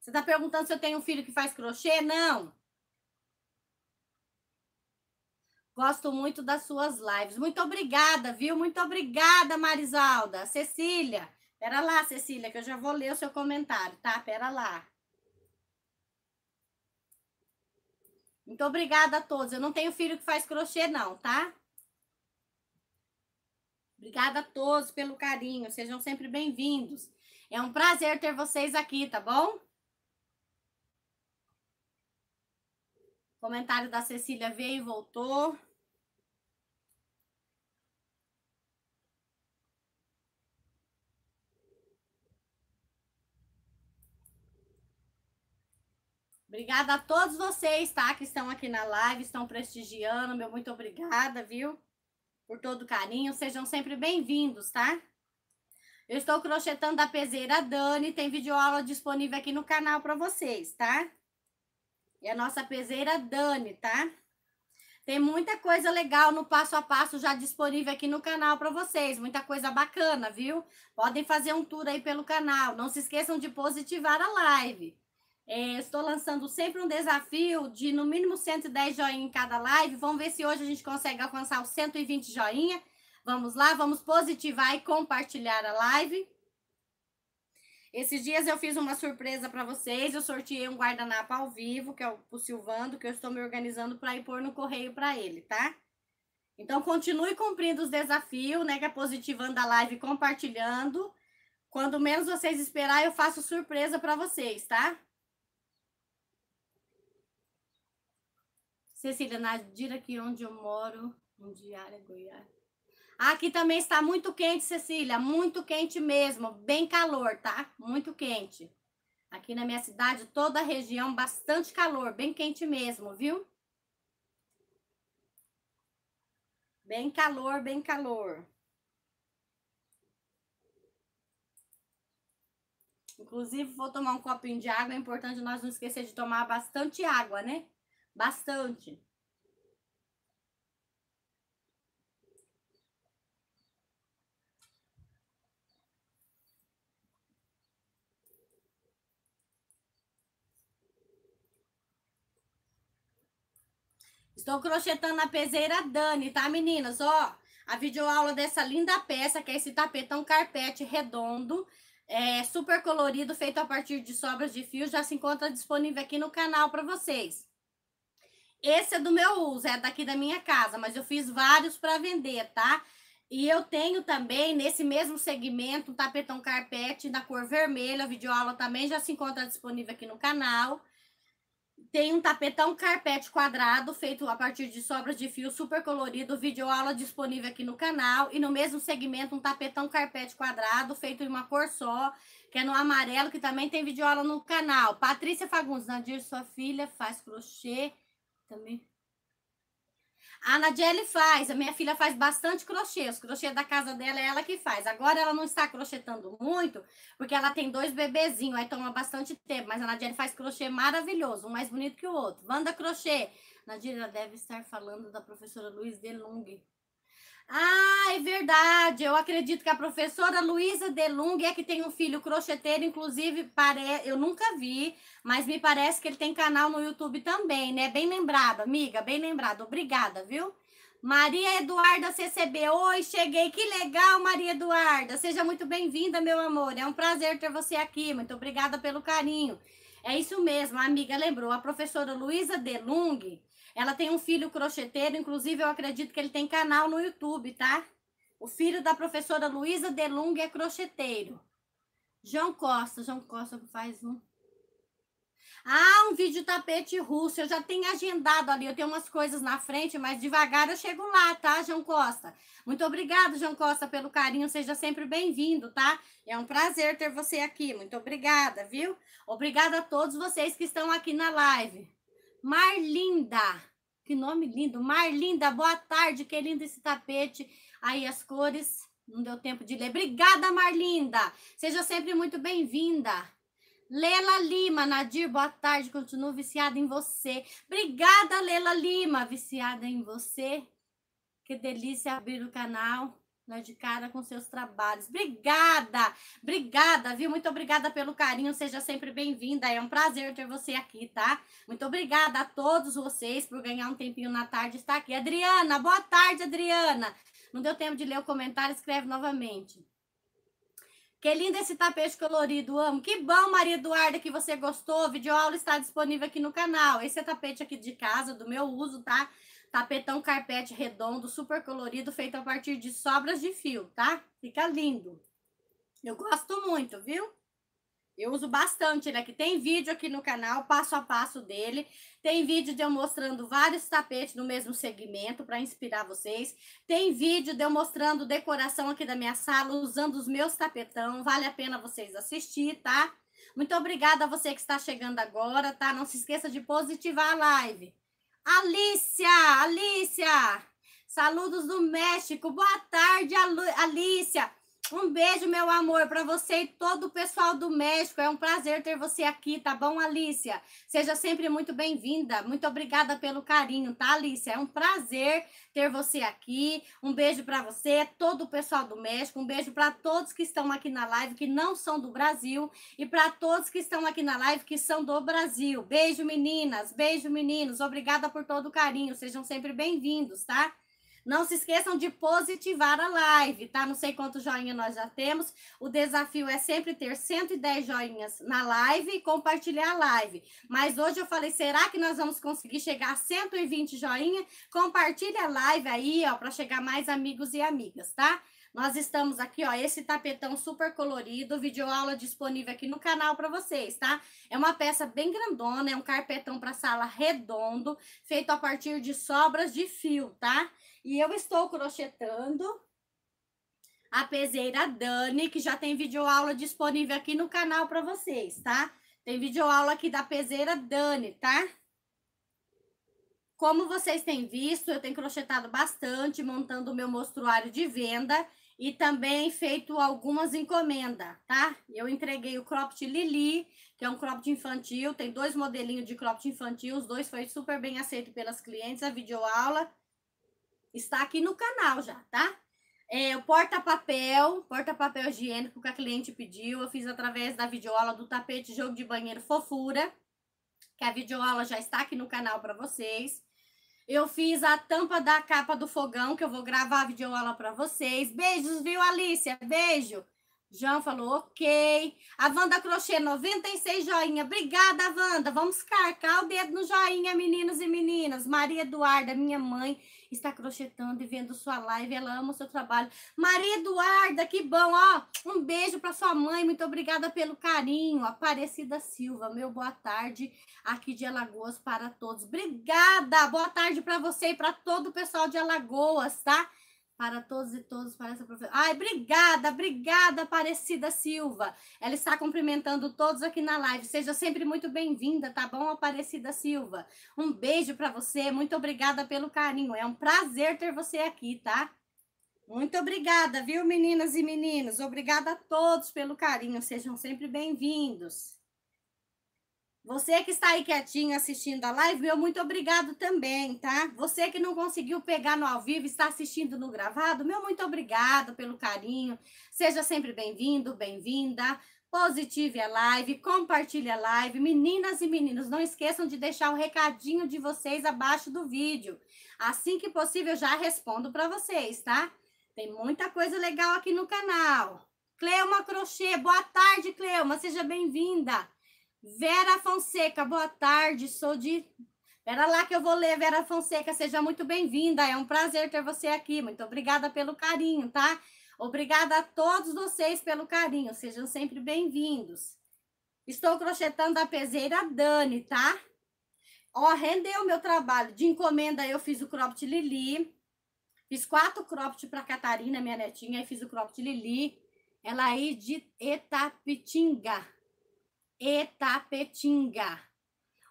Você está perguntando se eu tenho um filho que faz crochê? Não. Gosto muito das suas lives. Muito obrigada, viu? Muito obrigada, Marisalda. Cecília, pera lá, Cecília, que eu já vou ler o seu comentário, tá? Pera lá. Muito obrigada a todos. Eu não tenho filho que faz crochê, não, tá? Obrigada a todos pelo carinho, sejam sempre bem-vindos. É um prazer ter vocês aqui, tá bom? Comentário da Cecília veio e voltou. Obrigada a todos vocês, tá? Que estão aqui na live, estão prestigiando. Meu muito obrigada, viu? por todo o carinho. Sejam sempre bem-vindos, tá? Eu estou crochetando a peseira Dani, tem videoaula disponível aqui no canal para vocês, tá? É a nossa peseira Dani, tá? Tem muita coisa legal no passo a passo já disponível aqui no canal para vocês, muita coisa bacana, viu? Podem fazer um tour aí pelo canal. Não se esqueçam de positivar a live. É, estou lançando sempre um desafio de no mínimo 110 joinha em cada live. Vamos ver se hoje a gente consegue alcançar os 120 joinha. Vamos lá, vamos positivar e compartilhar a live. Esses dias eu fiz uma surpresa para vocês. Eu sorteei um guardanapo ao vivo, que é o pro Silvando, que eu estou me organizando para ir pôr no correio para ele, tá? Então continue cumprindo os desafios, né? Que é positivando a live, compartilhando. Quando menos vocês esperar, eu faço surpresa para vocês, tá? Cecília, Nadira, aqui onde eu moro, Mundiara, Goiás. Aqui também está muito quente, Cecília, muito quente mesmo, bem calor, tá? Muito quente. Aqui na minha cidade, toda a região, bastante calor, bem quente mesmo, viu? Bem calor, bem calor. Inclusive, vou tomar um copinho de água, é importante nós não esquecer de tomar bastante água, né? Bastante. Estou crochetando na peseira Dani, tá, meninas? Ó, a videoaula dessa linda peça, que é esse tapetão carpete redondo, é, super colorido, feito a partir de sobras de fio, já se encontra disponível aqui no canal para vocês. Esse é do meu uso, é daqui da minha casa, mas eu fiz vários para vender, tá? E eu tenho também, nesse mesmo segmento, um tapetão carpete na cor vermelha. A videoaula também já se encontra disponível aqui no canal. Tem um tapetão carpete quadrado, feito a partir de sobras de fio, super colorido. Videoaula disponível aqui no canal. E no mesmo segmento, um tapetão carpete quadrado, feito em uma cor só, que é no amarelo, que também tem videoaula no canal. Patrícia Fagundes, Nadir, sua filha, faz crochê também. A Nadiele faz, a minha filha faz bastante crochê. Os crochê da casa dela é ela que faz. Agora ela não está crochetando muito, porque ela tem dois bebezinhos, aí toma bastante tempo. Mas a Nadiele faz crochê maravilhoso, um mais bonito que o outro. Wanda Crochê. Nadira deve estar falando da professora Luiz Delung. Ah, é verdade. Eu acredito que a professora Luísa Delung é que tem um filho crocheteiro, inclusive, pare... eu nunca vi, mas me parece que ele tem canal no YouTube também, né? Bem lembrado, amiga, bem lembrado. Obrigada, viu? Maria Eduarda CCB, oi, cheguei. Que legal, Maria Eduarda. Seja muito bem-vinda, meu amor. É um prazer ter você aqui. Muito obrigada pelo carinho. É isso mesmo, a amiga lembrou. A professora Luísa Delung ela tem um filho crocheteiro, inclusive eu acredito que ele tem canal no YouTube, tá? O filho da professora Luísa Delung é crocheteiro. João Costa, João Costa faz um. Ah, um vídeo tapete russo. Eu já tenho agendado ali. Eu tenho umas coisas na frente, mas devagar eu chego lá, tá, João Costa? Muito obrigado, João Costa, pelo carinho. Seja sempre bem-vindo, tá? É um prazer ter você aqui. Muito obrigada, viu? Obrigada a todos vocês que estão aqui na live. Marlinda. Que nome lindo. Marlinda, boa tarde. Que lindo esse tapete. Aí as cores, não deu tempo de ler. Obrigada, Marlinda. Seja sempre muito bem-vinda. Lela Lima, Nadir, boa tarde. Continuo viciada em você. Obrigada, Lela Lima, viciada em você. Que delícia abrir o canal. Não né, de cara com seus trabalhos. Obrigada! Obrigada, viu? Muito obrigada pelo carinho. Seja sempre bem-vinda. É um prazer ter você aqui, tá? Muito obrigada a todos vocês por ganhar um tempinho na tarde estar aqui. Adriana, boa tarde, Adriana. Não deu tempo de ler o comentário, escreve novamente. Que lindo esse tapete colorido, amo. Que bom, Maria Eduarda, que você gostou. A videoaula está disponível aqui no canal. Esse é tapete aqui de casa, do meu uso, tá? Tapetão carpete redondo, super colorido, feito a partir de sobras de fio, tá? Fica lindo. Eu gosto muito, viu? Eu uso bastante ele né? aqui. Tem vídeo aqui no canal, passo a passo dele. Tem vídeo de eu mostrando vários tapetes no mesmo segmento para inspirar vocês. Tem vídeo de eu mostrando decoração aqui da minha sala usando os meus tapetão. Vale a pena vocês assistir, tá? Muito obrigada a você que está chegando agora, tá? Não se esqueça de positivar a live. Alícia, Alícia, saludos do México. Boa tarde, Alícia. Um beijo, meu amor, para você e todo o pessoal do México. É um prazer ter você aqui, tá bom, Alícia? Seja sempre muito bem-vinda. Muito obrigada pelo carinho, tá, Alícia? É um prazer ter você aqui. Um beijo para você, todo o pessoal do México. Um beijo para todos que estão aqui na live que não são do Brasil e para todos que estão aqui na live que são do Brasil. Beijo, meninas. Beijo, meninos. Obrigada por todo o carinho. Sejam sempre bem-vindos, tá? Não se esqueçam de positivar a live, tá? Não sei quantos joinhas nós já temos. O desafio é sempre ter 110 joinhas na live e compartilhar a live. Mas hoje eu falei, será que nós vamos conseguir chegar a 120 joinha? Compartilha a live aí, ó, para chegar mais amigos e amigas, tá? Nós estamos aqui, ó, esse tapetão super colorido, videoaula disponível aqui no canal para vocês, tá? É uma peça bem grandona, é um carpetão para sala redondo, feito a partir de sobras de fio, tá? E eu estou crochetando a peseira Dani, que já tem videoaula disponível aqui no canal para vocês, tá? Tem videoaula aqui da peseira Dani, tá? Como vocês têm visto, eu tenho crochetado bastante, montando o meu mostruário de venda e também feito algumas encomendas, tá? Eu entreguei o cropped Lili, que é um cropped infantil, tem dois modelinhos de cropped infantil, os dois foi super bem aceito pelas clientes, a videoaula está aqui no canal já, tá? É, o porta-papel, porta-papel higiênico que a cliente pediu, eu fiz através da videoaula do tapete jogo de banheiro fofura, que a videoaula já está aqui no canal para vocês. Eu fiz a tampa da capa do fogão, que eu vou gravar a videoaula para vocês. Beijos, viu, Alicia? Beijo! João falou, ok. A Wanda Crochê, 96 joinha. Obrigada, Wanda. Vamos carcar o dedo no joinha, meninos e meninas. Maria Eduarda, minha mãe, está crochetando e vendo sua live, ela ama o seu trabalho. Maria Eduarda, que bom, ó, um beijo para sua mãe, muito obrigada pelo carinho. Aparecida Silva, meu boa tarde aqui de Alagoas para todos. Obrigada, boa tarde para você e para todo o pessoal de Alagoas, tá? para todos e todos, para essa professora. Ai, obrigada, obrigada, Aparecida Silva. Ela está cumprimentando todos aqui na live. Seja sempre muito bem-vinda, tá bom, Aparecida Silva? Um beijo para você, muito obrigada pelo carinho. É um prazer ter você aqui, tá? Muito obrigada, viu, meninas e meninos? Obrigada a todos pelo carinho. Sejam sempre bem-vindos. Você que está aí quietinho assistindo a live, meu muito obrigado também, tá? Você que não conseguiu pegar no ao vivo, está assistindo no gravado, meu muito obrigado pelo carinho. Seja sempre bem-vindo, bem-vinda. Positive a live, compartilhe a live. Meninas e meninos, não esqueçam de deixar o recadinho de vocês abaixo do vídeo. Assim que possível, eu já respondo para vocês, tá? Tem muita coisa legal aqui no canal. Cleuma Crochê, boa tarde, Cleuma, seja bem-vinda. Vera Fonseca, boa tarde. Sou de. Pera lá que eu vou ler, Vera Fonseca, seja muito bem-vinda. É um prazer ter você aqui. Muito obrigada pelo carinho, tá? Obrigada a todos vocês pelo carinho. Sejam sempre bem-vindos. Estou crochetando a peseira Dani, tá? Ó, rendeu meu trabalho. De encomenda eu fiz o cropped Lili. Fiz quatro cropped para Catarina, minha netinha, e fiz o cropped Lili. Ela aí de Itapitinga e Tapetinga.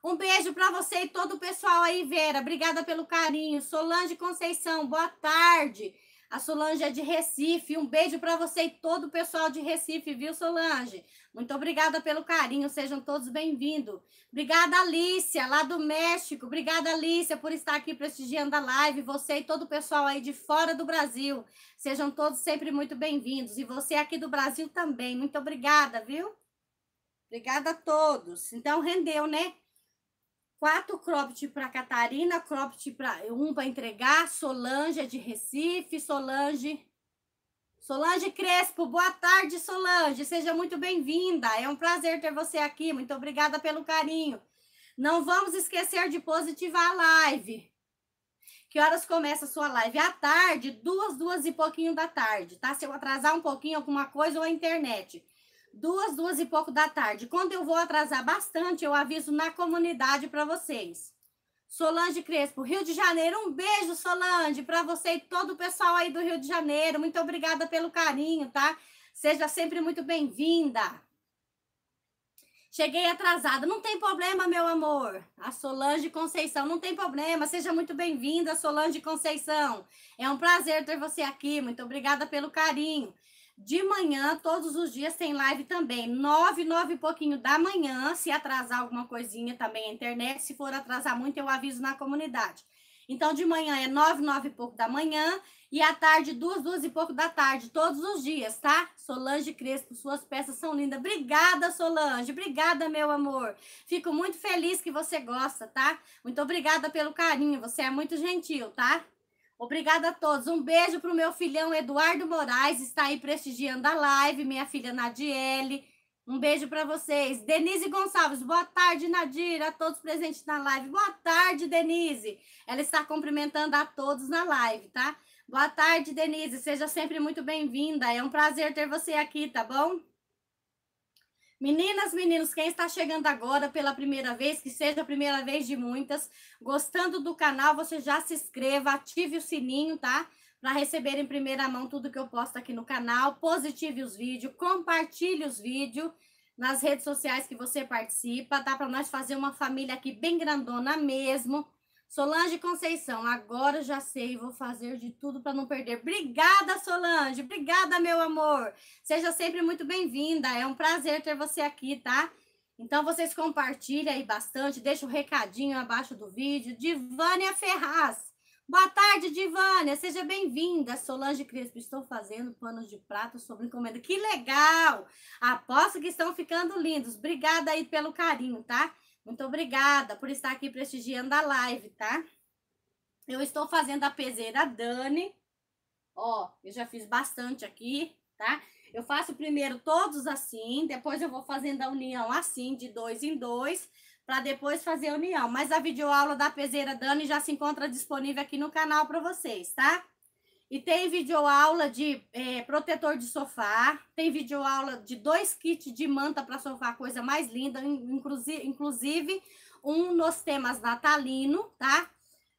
Um beijo para você e todo o pessoal aí, Vera. Obrigada pelo carinho. Solange Conceição, boa tarde. A Solange é de Recife. Um beijo para você e todo o pessoal de Recife, viu, Solange? Muito obrigada pelo carinho. Sejam todos bem-vindos. Obrigada, Alícia, lá do México. Obrigada, Alícia, por estar aqui prestigiando a live. Você e todo o pessoal aí de fora do Brasil. Sejam todos sempre muito bem-vindos. E você aqui do Brasil também. Muito obrigada, viu? Obrigada a todos. Então, rendeu, né? Quatro cropped para Catarina, cropped para um para entregar, Solange é de Recife, Solange. Solange Crespo, boa tarde, Solange. Seja muito bem-vinda. É um prazer ter você aqui. Muito obrigada pelo carinho. Não vamos esquecer de positivar a live. Que horas começa a sua live? À tarde, duas, duas e pouquinho da tarde, tá? Se eu atrasar um pouquinho alguma coisa ou a internet duas, duas e pouco da tarde. Quando eu vou atrasar bastante, eu aviso na comunidade para vocês. Solange Crespo, Rio de Janeiro. Um beijo, Solange, para você e todo o pessoal aí do Rio de Janeiro. Muito obrigada pelo carinho, tá? Seja sempre muito bem-vinda. Cheguei atrasada. Não tem problema, meu amor. A Solange Conceição. Não tem problema. Seja muito bem-vinda, Solange Conceição. É um prazer ter você aqui. Muito obrigada pelo carinho. De manhã, todos os dias tem live também. Nove, nove e pouquinho da manhã. Se atrasar alguma coisinha também a internet. Se for atrasar muito, eu aviso na comunidade. Então, de manhã é nove, nove e pouco da manhã. E à tarde, duas, duas e pouco da tarde. Todos os dias, tá? Solange Crespo, suas peças são lindas. Obrigada, Solange. Obrigada, meu amor. Fico muito feliz que você gosta, tá? Muito obrigada pelo carinho. Você é muito gentil, tá? Obrigada a todos. Um beijo para o meu filhão Eduardo Moraes, está aí prestigiando a live, minha filha Nadiele. Um beijo para vocês. Denise Gonçalves, boa tarde, Nadir, a todos presentes na live. Boa tarde, Denise. Ela está cumprimentando a todos na live, tá? Boa tarde, Denise. Seja sempre muito bem-vinda. É um prazer ter você aqui, tá bom? Meninas, meninos, quem está chegando agora pela primeira vez, que seja a primeira vez de muitas, gostando do canal, você já se inscreva, ative o sininho, tá? Para receber em primeira mão tudo que eu posto aqui no canal, positive os vídeos, compartilhe os vídeos nas redes sociais que você participa, tá? Para nós fazer uma família aqui bem grandona mesmo Solange Conceição, agora já sei, vou fazer de tudo para não perder. Obrigada, Solange. Obrigada, meu amor. Seja sempre muito bem-vinda. É um prazer ter você aqui, tá? Então vocês compartilhem aí bastante, deixa o um recadinho abaixo do vídeo. Divânia Ferraz. Boa tarde, Divânia. Seja bem-vinda. Solange Crespo, estou fazendo panos de prato sobre encomenda. Que legal! Aposto que estão ficando lindos. Obrigada aí pelo carinho, tá? Muito obrigada por estar aqui prestigiando a live, tá? Eu estou fazendo a peseira Dani. Ó, eu já fiz bastante aqui, tá? Eu faço primeiro todos assim, depois eu vou fazendo a união assim, de dois em dois, para depois fazer a união. Mas a videoaula da peseira Dani já se encontra disponível aqui no canal para vocês, tá? E tem videoaula de é, protetor de sofá, tem videoaula de dois kits de manta para sofá, coisa mais linda, inclusive, inclusive um nos temas natalino, tá?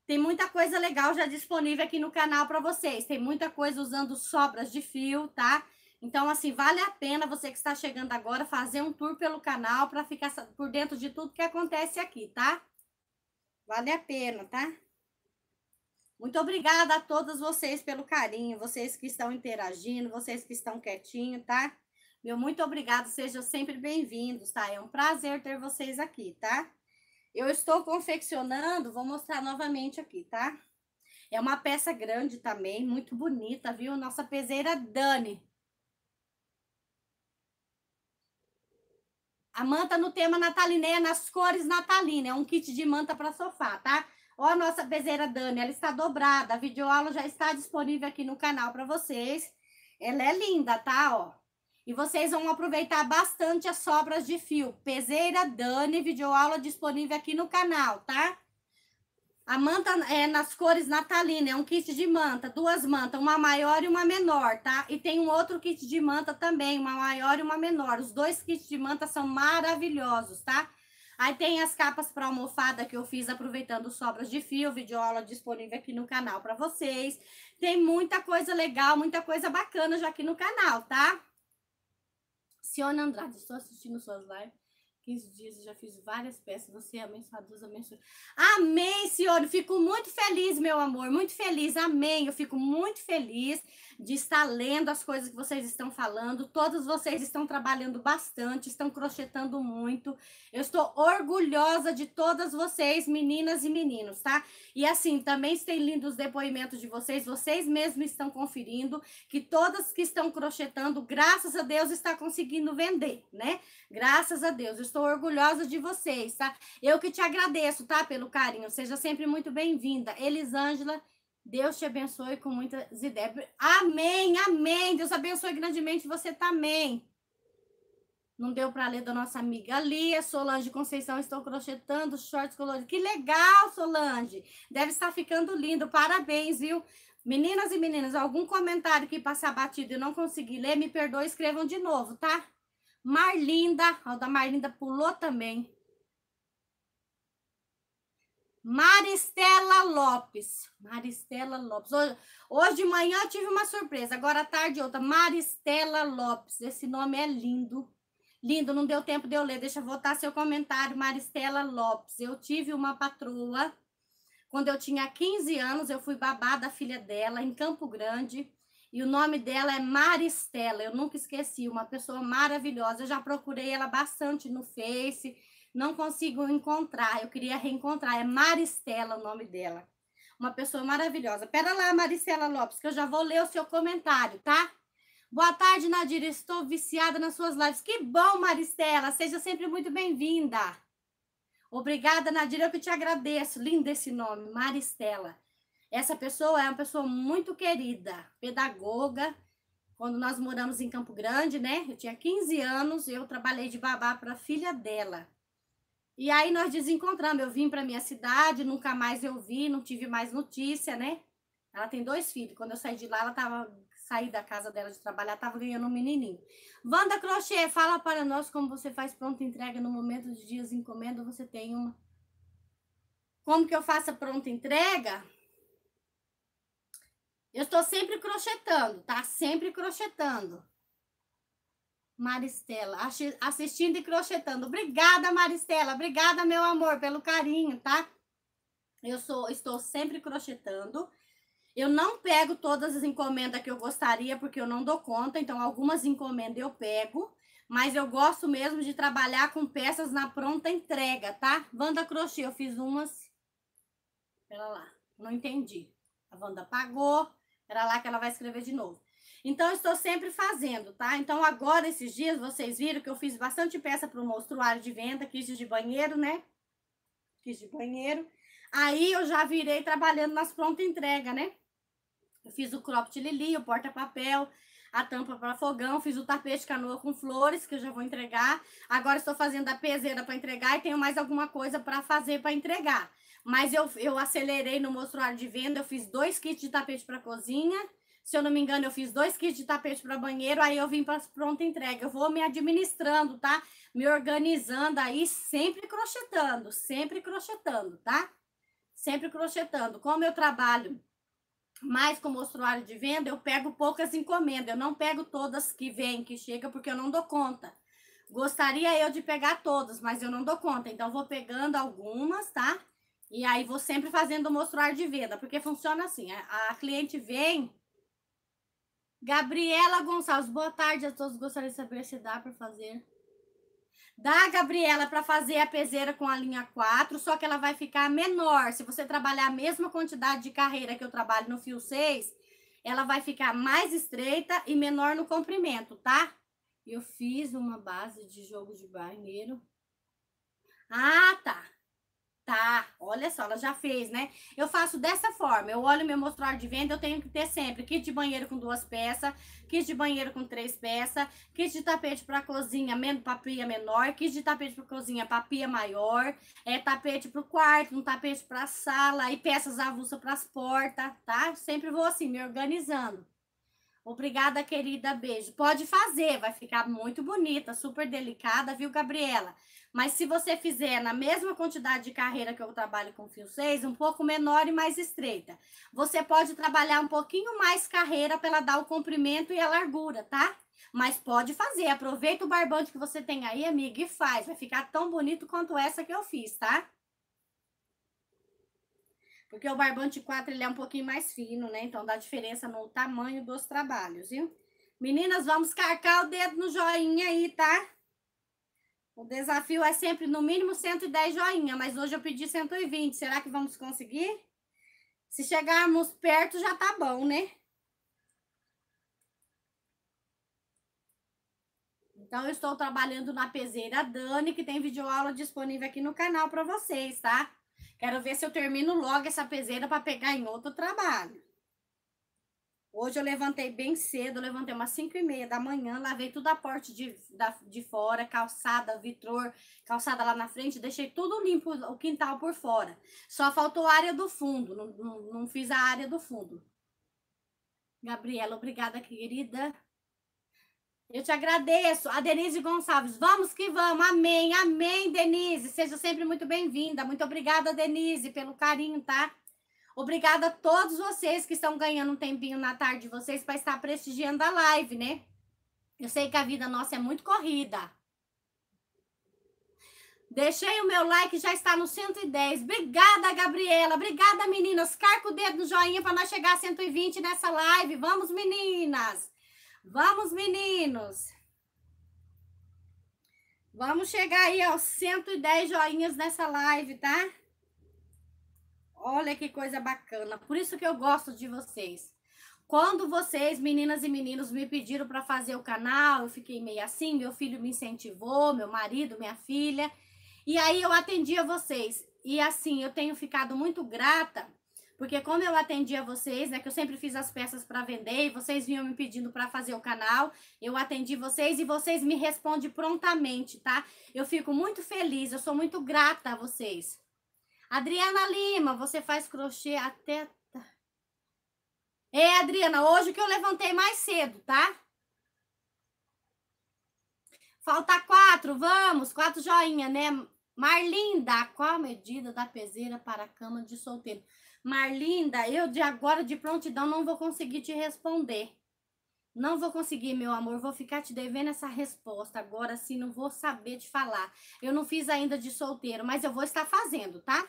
Tem muita coisa legal já disponível aqui no canal para vocês. Tem muita coisa usando sobras de fio, tá? Então, assim, vale a pena você que está chegando agora fazer um tour pelo canal para ficar por dentro de tudo que acontece aqui, tá? Vale a pena, tá? Muito obrigada a todos vocês pelo carinho, vocês que estão interagindo, vocês que estão quietinho, tá? Meu muito obrigado, sejam sempre bem-vindos, tá? É um prazer ter vocês aqui, tá? Eu estou confeccionando, vou mostrar novamente aqui, tá? É uma peça grande também, muito bonita, viu? Nossa peseira Dani. A manta no tema natalineia, é nas cores natalina. É um kit de manta para sofá, tá? Ó a nossa bezeira Dani, ela está dobrada. A videoaula já está disponível aqui no canal para vocês. Ela é linda, tá? Ó. E vocês vão aproveitar bastante as sobras de fio. Peseira Dani, videoaula disponível aqui no canal, tá? A manta é nas cores natalina, é um kit de manta, duas mantas, uma maior e uma menor, tá? E tem um outro kit de manta também, uma maior e uma menor. Os dois kits de manta são maravilhosos, tá? Aí tem as capas para almofada que eu fiz aproveitando sobras de fio, videoaula disponível aqui no canal para vocês. Tem muita coisa legal, muita coisa bacana já aqui no canal, tá? Sione Andrade, estou assistindo suas lives. 15 dias, já fiz várias peças. Você é abençoado, Deus Amém, Senhor. Eu fico muito feliz, meu amor. Muito feliz. Amém. Eu fico muito feliz de estar lendo as coisas que vocês estão falando. Todos vocês estão trabalhando bastante, estão crochetando muito. Eu estou orgulhosa de todas vocês, meninas e meninos, tá? E assim, também tem lindos depoimentos de vocês. Vocês mesmos estão conferindo que todas que estão crochetando, graças a Deus, está conseguindo vender, né? Graças a Deus. Eu estou orgulhosa de vocês, tá? Eu que te agradeço, tá? Pelo carinho. Seja sempre muito bem-vinda. Elisângela Deus te abençoe com muitas ideias. Amém, amém. Deus abençoe grandemente você também. Não deu para ler da nossa amiga Lia. Solange Conceição, estou crochetando shorts coloridos. Que legal, Solange. Deve estar ficando lindo. Parabéns, viu? Meninas e meninas, algum comentário que passar batido e não consegui ler, me perdoe, escrevam de novo, tá? Marlinda, a da Marlinda pulou também. Maristela Lopes. Maristela Lopes. Hoje, hoje, de manhã eu tive uma surpresa, agora à tarde outra. Maristela Lopes. Esse nome é lindo. Lindo, não deu tempo de eu ler. Deixa eu voltar seu comentário, Maristela Lopes. Eu tive uma patroa quando eu tinha 15 anos, eu fui babá da filha dela em Campo Grande. E o nome dela é Maristela, eu nunca esqueci, uma pessoa maravilhosa. Eu já procurei ela bastante no Face, não consigo encontrar, eu queria reencontrar. É Maristela o nome dela. Uma pessoa maravilhosa. Pera lá, Maristela Lopes, que eu já vou ler o seu comentário, tá? Boa tarde, Nadira. Estou viciada nas suas lives. Que bom, Maristela. Seja sempre muito bem-vinda. Obrigada, Nadira. Eu que te agradeço. Lindo esse nome, Maristela. Essa pessoa é uma pessoa muito querida, pedagoga, quando nós moramos em Campo Grande, né? Eu tinha 15 anos, eu trabalhei de babá para a filha dela. E aí nós desencontramos. Eu vim para minha cidade, nunca mais eu vi, não tive mais notícia, né? Ela tem dois filhos. Quando eu saí de lá, ela estava saí da casa dela de trabalhar, estava ganhando um menininho. Wanda Crochê, fala para nós como você faz pronta entrega no momento de dias encomenda, você tem uma. Como que eu faço a pronta entrega? Eu estou sempre crochetando, tá? Sempre crochetando. Maristela, assistindo e crochetando. Obrigada, Maristela. Obrigada, meu amor, pelo carinho, tá? Eu sou, estou sempre crochetando. Eu não pego todas as encomendas que eu gostaria, porque eu não dou conta. Então, algumas encomendas eu pego. Mas eu gosto mesmo de trabalhar com peças na pronta entrega, tá? Wanda Crochê, eu fiz umas... Pera lá, não entendi. A Wanda pagou. Era lá que ela vai escrever de novo. Então, estou sempre fazendo, tá? Então, agora, esses dias, vocês viram que eu fiz bastante peça para o mostruário de venda, kit de banheiro, né? Fiz de banheiro. Aí, eu já virei trabalhando nas pronta entrega, né? Eu fiz o crop de lili, o porta-papel, a tampa para fogão, fiz o tapete canoa com flores, que eu já vou entregar. Agora estou fazendo a peseira para entregar e tenho mais alguma coisa para fazer para entregar. Mas eu, eu acelerei no mostruário de venda, eu fiz dois kits de tapete para cozinha se eu não me engano, eu fiz dois kits de tapete para banheiro, aí eu vim para pronta entrega. Eu vou me administrando, tá? Me organizando aí, sempre crochetando, sempre crochetando, tá? Sempre crochetando. Como eu trabalho mais com mostruário de venda, eu pego poucas encomendas. Eu não pego todas que vêm, que chega, porque eu não dou conta. Gostaria eu de pegar todas, mas eu não dou conta. Então, vou pegando algumas, tá? E aí, vou sempre fazendo o mostruário de venda, porque funciona assim. A, a cliente vem Gabriela Gonçalves, boa tarde a todos. Gostaria de saber se dá para fazer. Dá, Gabriela, para fazer a peseira com a linha 4, só que ela vai ficar menor. Se você trabalhar a mesma quantidade de carreira que eu trabalho no fio 6, ela vai ficar mais estreita e menor no comprimento, tá? Eu fiz uma base de jogo de banheiro. Ah, tá. Tá, olha só, ela já fez, né? Eu faço dessa forma, eu olho meu mostrar de venda, eu tenho que ter sempre kit de banheiro com duas peças, kit de banheiro com três peças, kit de tapete para cozinha, papia menor, kit de tapete para cozinha, papia maior, é tapete para o quarto, um tapete para a sala e peças avulsa para as portas, tá? Sempre vou assim, me organizando. Obrigada, querida, beijo. Pode fazer, vai ficar muito bonita, super delicada, viu, Gabriela? Mas se você fizer na mesma quantidade de carreira que eu trabalho com fio 6, um pouco menor e mais estreita, você pode trabalhar um pouquinho mais carreira para ela dar o comprimento e a largura, tá? Mas pode fazer, aproveita o barbante que você tem aí, amiga, e faz. Vai ficar tão bonito quanto essa que eu fiz, tá? Porque o barbante 4, ele é um pouquinho mais fino, né? Então, dá diferença no tamanho dos trabalhos, viu? Meninas, vamos carcar o dedo no joinha aí, tá? O desafio é sempre no mínimo 110 joinha, mas hoje eu pedi 120. Será que vamos conseguir? Se chegarmos perto já tá bom, né? Então, eu estou trabalhando na peseira Dani, que tem videoaula disponível aqui no canal para vocês, tá? Quero ver se eu termino logo essa peseira para pegar em outro trabalho. Hoje eu levantei bem cedo, levantei umas 5 e meia da manhã, lavei tudo a parte de, da, de fora, calçada, vitror, calçada lá na frente, deixei tudo limpo, o quintal por fora. Só faltou a área do fundo, não, não, não fiz a área do fundo. Gabriela, obrigada, querida. Eu te agradeço. A Denise Gonçalves, vamos que vamos. Amém, amém, Denise. Seja sempre muito bem-vinda. Muito obrigada, Denise, pelo carinho, tá? Obrigada a todos vocês que estão ganhando um tempinho na tarde de vocês para estar prestigiando a live, né? Eu sei que a vida nossa é muito corrida. Deixei o meu like, já está no 110. Obrigada, Gabriela. Obrigada, meninas. Carca o dedo no joinha para nós chegar a 120 nessa live. Vamos, meninas. Vamos, meninos. Vamos chegar aí aos 110 joinhas nessa live, tá? Olha que coisa bacana. Por isso que eu gosto de vocês. Quando vocês, meninas e meninos, me pediram para fazer o canal, eu fiquei meio assim, meu filho me incentivou, meu marido, minha filha. E aí eu atendi a vocês. E assim, eu tenho ficado muito grata, porque como eu atendi a vocês, né, que eu sempre fiz as peças para vender, e vocês vinham me pedindo para fazer o canal, eu atendi vocês e vocês me respondem prontamente, tá? Eu fico muito feliz, eu sou muito grata a vocês. Adriana Lima, você faz crochê até. É, Adriana, hoje que eu levantei mais cedo, tá? Falta quatro, vamos, quatro joinha, né? Marlinda, qual a medida da peseira para a cama de solteiro? Marlinda, eu de agora de prontidão não vou conseguir te responder. Não vou conseguir, meu amor. Vou ficar te devendo essa resposta agora, se não vou saber te falar. Eu não fiz ainda de solteiro, mas eu vou estar fazendo, tá?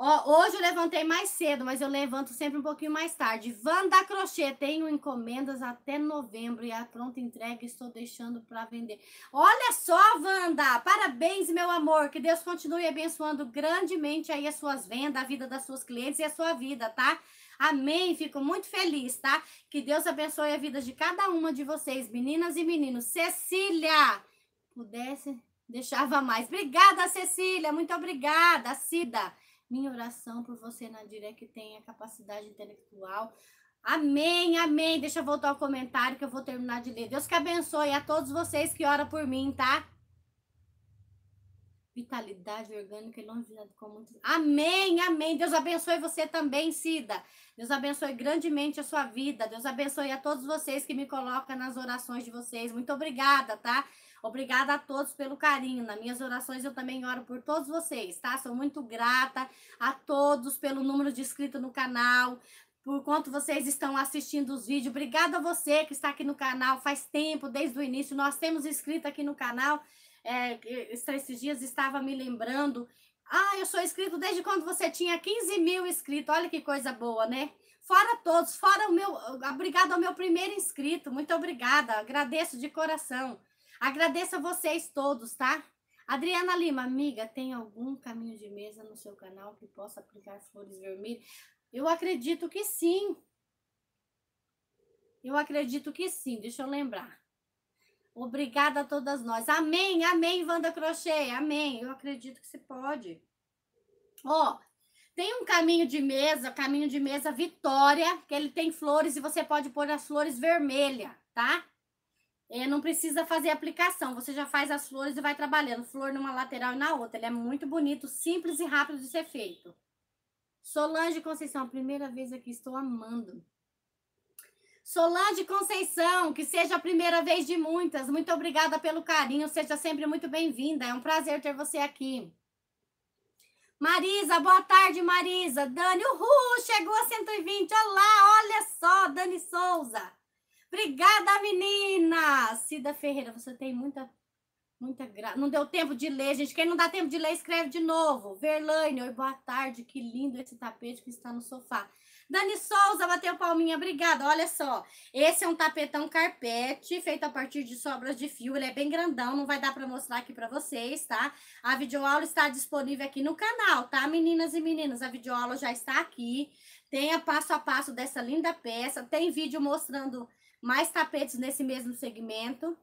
hoje eu levantei mais cedo, mas eu levanto sempre um pouquinho mais tarde. Vanda Crochê, tenho encomendas até novembro e a pronta entrega estou deixando para vender. Olha só, Vanda! Parabéns, meu amor! Que Deus continue abençoando grandemente aí as suas vendas, a vida das suas clientes e a sua vida, tá? Amém. Fico muito feliz, tá? Que Deus abençoe a vida de cada uma de vocês, meninas e meninos. Cecília, pudesse, deixava mais. Obrigada, Cecília. Muito obrigada, Cida. Minha oração por você, Nadira, é que tenha capacidade intelectual. Amém, amém. Deixa eu voltar ao comentário que eu vou terminar de ler. Deus que abençoe a todos vocês que oram por mim, tá? vitalidade orgânica e longevidade muito. Amém, amém. Deus abençoe você também, Cida. Deus abençoe grandemente a sua vida. Deus abençoe a todos vocês que me colocam nas orações de vocês. Muito obrigada, tá? Obrigada a todos pelo carinho. Nas minhas orações eu também oro por todos vocês, tá? Sou muito grata a todos pelo número de inscritos no canal, por quanto vocês estão assistindo os vídeos. Obrigada a você que está aqui no canal faz tempo, desde o início. Nós temos inscrito aqui no canal. É, esses dias estava me lembrando. Ah, eu sou inscrito desde quando você tinha 15 mil inscritos. Olha que coisa boa, né? Fora todos, fora o meu. Obrigada ao meu primeiro inscrito. Muito obrigada. Agradeço de coração. Agradeço a vocês todos, tá? Adriana Lima, amiga, tem algum caminho de mesa no seu canal que possa aplicar flores vermelhas? Eu acredito que sim. Eu acredito que sim, deixa eu lembrar. Obrigada a todas nós. Amém, amém, Wanda Crochê, amém. Eu acredito que se pode. Ó, oh, tem um caminho de mesa, caminho de mesa Vitória, que ele tem flores e você pode pôr as flores vermelhas, tá? É, não precisa fazer aplicação, você já faz as flores e vai trabalhando, flor numa lateral e na outra. Ele é muito bonito, simples e rápido de ser feito. Solange Conceição, primeira vez aqui, é estou amando. Solange Conceição, que seja a primeira vez de muitas. Muito obrigada pelo carinho, seja sempre muito bem-vinda. É um prazer ter você aqui. Marisa, boa tarde, Marisa. Dani, uhul, chegou a 120. Olá, olha só, Dani Souza. Obrigada, menina! Cida Ferreira, você tem muita Muita graça. Não deu tempo de ler, gente. Quem não dá tempo de ler, escreve de novo. Verlaine, oi, boa tarde. Que lindo esse tapete que está no sofá. Dani Souza bateu palminha, obrigada. Olha só, esse é um tapetão carpete feito a partir de sobras de fio. Ele é bem grandão, não vai dar para mostrar aqui para vocês, tá? A videoaula está disponível aqui no canal, tá, meninas e meninas? A videoaula já está aqui. Tem a passo a passo dessa linda peça. Tem vídeo mostrando mais tapetes nesse mesmo segmento.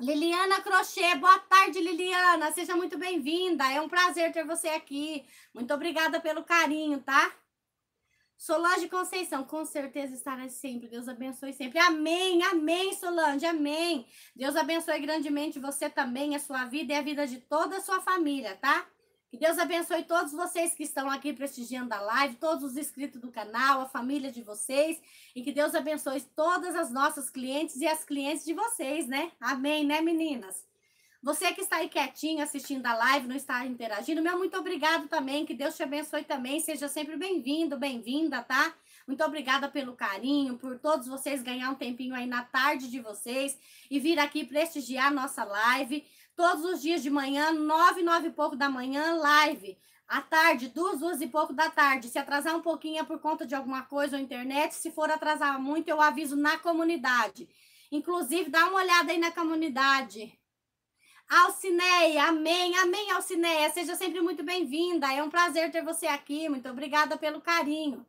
Liliana Crochê, boa tarde, Liliana. Seja muito bem-vinda. É um prazer ter você aqui. Muito obrigada pelo carinho, tá? Solange Conceição, com certeza estará sempre. Deus abençoe sempre. Amém, amém, Solange, amém. Deus abençoe grandemente você também, a sua vida e a vida de toda a sua família, tá? Que Deus abençoe todos vocês que estão aqui prestigiando a live, todos os inscritos do canal, a família de vocês, e que Deus abençoe todas as nossas clientes e as clientes de vocês, né? Amém, né, meninas? Você que está aí quietinho assistindo a live, não está interagindo, meu muito obrigado também, que Deus te abençoe também, seja sempre bem-vindo, bem-vinda, tá? Muito obrigada pelo carinho, por todos vocês ganhar um tempinho aí na tarde de vocês e vir aqui prestigiar a nossa live. Todos os dias de manhã, nove, nove e pouco da manhã, live. À tarde, duas, duas e pouco da tarde. Se atrasar um pouquinho é por conta de alguma coisa ou internet. Se for atrasar muito, eu aviso na comunidade. Inclusive, dá uma olhada aí na comunidade. Alcineia, amém, amém, Alcineia. Seja sempre muito bem-vinda. É um prazer ter você aqui. Muito obrigada pelo carinho.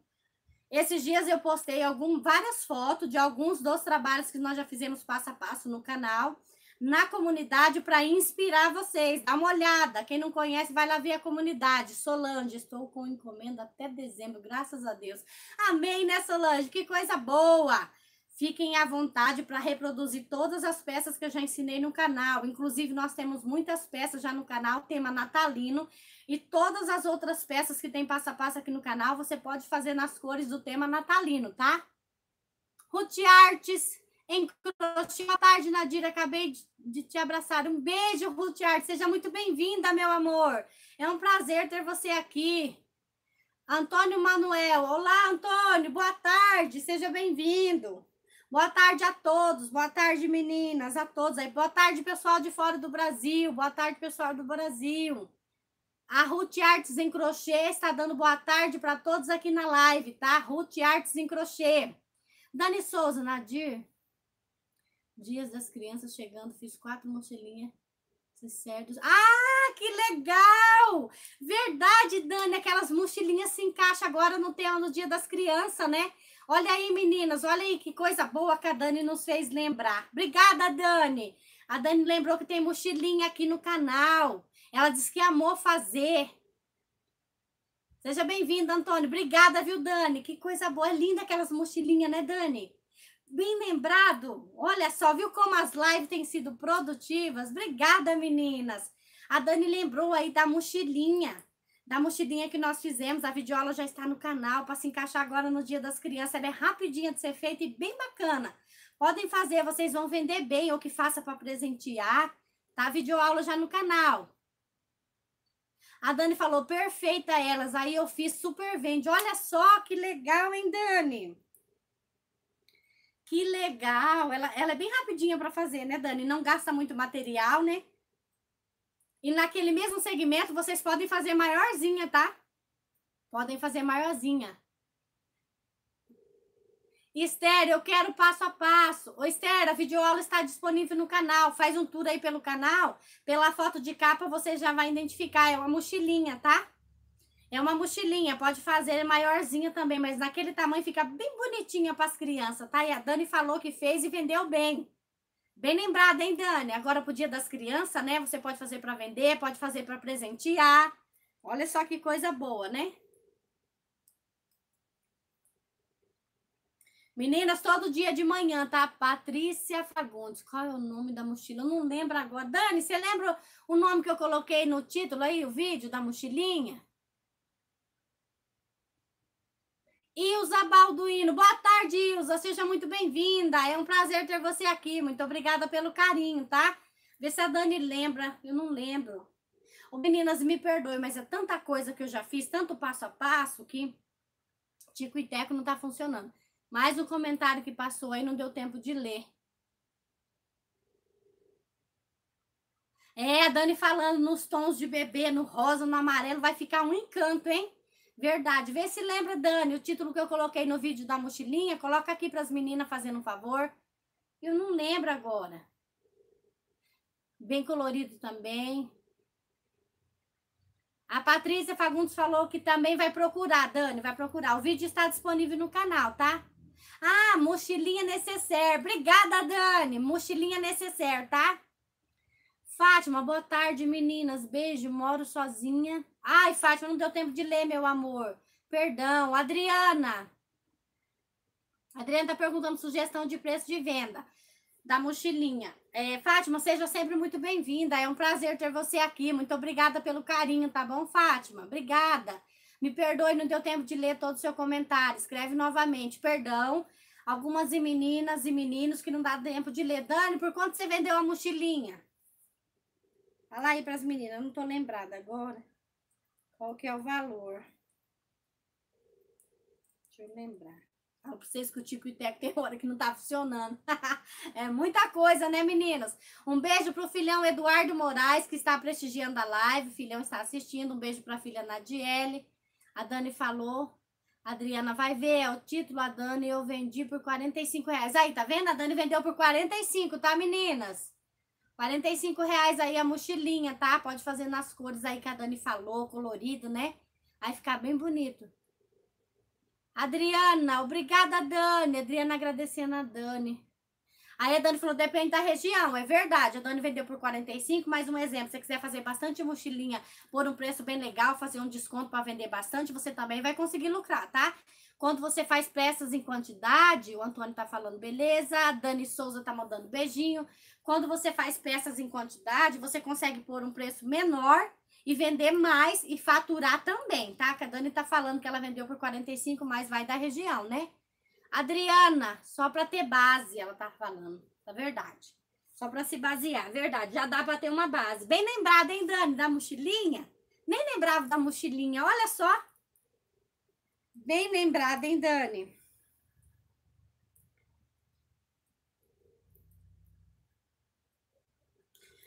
Esses dias eu postei algum, várias fotos de alguns dos trabalhos que nós já fizemos passo a passo no canal na comunidade para inspirar vocês. Dá uma olhada. Quem não conhece, vai lá ver a comunidade. Solange, estou com encomenda até dezembro, graças a Deus. Amém, né, Solange? Que coisa boa! Fiquem à vontade para reproduzir todas as peças que eu já ensinei no canal. Inclusive, nós temos muitas peças já no canal, tema natalino. E todas as outras peças que tem passo a passo aqui no canal, você pode fazer nas cores do tema natalino, tá? Ruth Artes, Encroche. Boa tarde, Nadira. Acabei de te abraçar. Um beijo, Ruthiard. Seja muito bem-vinda, meu amor. É um prazer ter você aqui. Antônio Manuel. Olá, Antônio. Boa tarde. Seja bem-vindo. Boa tarde a todos. Boa tarde, meninas, a todos aí. Boa tarde, pessoal de fora do Brasil. Boa tarde, pessoal do Brasil. A Ruth Artes em Crochê está dando boa tarde para todos aqui na live, tá? Ruth Artes em Crochê. Dani Souza, Nadir, Dias das crianças chegando, fiz quatro mochilinhas certos. Ah, que legal! Verdade, Dani, aquelas mochilinhas se encaixam agora no tema no Dia das Crianças, né? Olha aí, meninas, olha aí que coisa boa que a Dani nos fez lembrar. Obrigada, Dani. A Dani lembrou que tem mochilinha aqui no canal. Ela disse que amou fazer. Seja bem-vinda, Antônio. Obrigada, viu, Dani? Que coisa boa, é linda aquelas mochilinhas, né, Dani? Bem lembrado. Olha só, viu como as lives têm sido produtivas? Obrigada, meninas. A Dani lembrou aí da mochilinha. Da mochilinha que nós fizemos, a videoaula já está no canal para se encaixar agora no Dia das Crianças. Ela é rapidinha de ser feita e bem bacana. Podem fazer, vocês vão vender bem ou que faça para presentear. Tá? Videoaula já no canal. A Dani falou, perfeita elas. Aí eu fiz super vende. Olha só que legal, hein, Dani? Que legal! Ela, ela é bem rapidinha para fazer, né, Dani? Não gasta muito material, né? E naquele mesmo segmento, vocês podem fazer maiorzinha, tá? Podem fazer maiorzinha. Esther, eu quero passo a passo. Ô, Esther, a videoaula está disponível no canal. Faz um tour aí pelo canal. Pela foto de capa, você já vai identificar. É uma mochilinha, tá? É uma mochilinha, pode fazer maiorzinha também, mas naquele tamanho fica bem bonitinha para as crianças, tá? E a Dani falou que fez e vendeu bem. Bem lembrada, hein, Dani? Agora pro dia das crianças, né? Você pode fazer para vender, pode fazer para presentear. Olha só que coisa boa, né? Meninas, todo dia de manhã, tá? Patrícia Fagundes. Qual é o nome da mochila? Eu não lembro agora. Dani, você lembra o nome que eu coloquei no título aí, o vídeo da mochilinha? Ilza Balduino, boa tarde, Ilza. Seja muito bem-vinda. É um prazer ter você aqui. Muito obrigada pelo carinho, tá? Vê se a Dani lembra. Eu não lembro. Ô, meninas, me perdoe, mas é tanta coisa que eu já fiz, tanto passo a passo, que Tico e Teco não tá funcionando. Mas o comentário que passou aí não deu tempo de ler. É, a Dani falando nos tons de bebê, no rosa, no amarelo, vai ficar um encanto, hein? Verdade. Vê se lembra, Dani, o título que eu coloquei no vídeo da mochilinha. Coloca aqui para as meninas fazendo um favor. Eu não lembro agora. Bem colorido também. A Patrícia Fagundes falou que também vai procurar, Dani, vai procurar. O vídeo está disponível no canal, tá? Ah, mochilinha necessaire. Obrigada, Dani. Mochilinha necessaire, tá? Fátima, boa tarde, meninas. Beijo, moro sozinha. Ai, Fátima, não deu tempo de ler, meu amor. Perdão. Adriana. Adriana está perguntando sugestão de preço de venda da mochilinha. É, Fátima, seja sempre muito bem-vinda. É um prazer ter você aqui. Muito obrigada pelo carinho, tá bom, Fátima? Obrigada. Me perdoe, não deu tempo de ler todo o seu comentário. Escreve novamente. Perdão. Algumas meninas e meninos que não dá tempo de ler. Dani, por quanto você vendeu a mochilinha? Fala aí pras meninas, eu não tô lembrada agora. Qual que é o valor? Deixa eu lembrar. Falo pra vocês que o Tico e Teco tem hora que não tá funcionando. é muita coisa, né, meninas? Um beijo pro filhão Eduardo Moraes, que está prestigiando a live. O filhão está assistindo. Um beijo pra filha Nadiele. A Dani falou. A Adriana vai ver, é o título, a Dani, eu vendi por 45 reais. Aí, tá vendo? A Dani vendeu por 45, tá, meninas? 45 reais aí a mochilinha, tá? Pode fazer nas cores aí que a Dani falou, colorido, né? Aí ficar bem bonito. Adriana, obrigada, Dani. Adriana agradecendo a Dani. Aí a Dani falou, depende da região. É verdade, a Dani vendeu por 45, mas um exemplo, se você quiser fazer bastante mochilinha por um preço bem legal, fazer um desconto para vender bastante, você também vai conseguir lucrar, tá? Quando você faz peças em quantidade, o Antônio tá falando beleza, a Dani Souza tá mandando beijinho. Quando você faz peças em quantidade, você consegue pôr um preço menor e vender mais e faturar também, tá? Que a Dani tá falando que ela vendeu por 45, mas vai da região, né? Adriana, só para ter base, ela tá falando, tá verdade. Só para se basear, é verdade. Já dá para ter uma base. Bem lembrada, hein, Dani, da mochilinha? Nem lembrava da mochilinha, olha só. Bem lembrada, hein, Dani?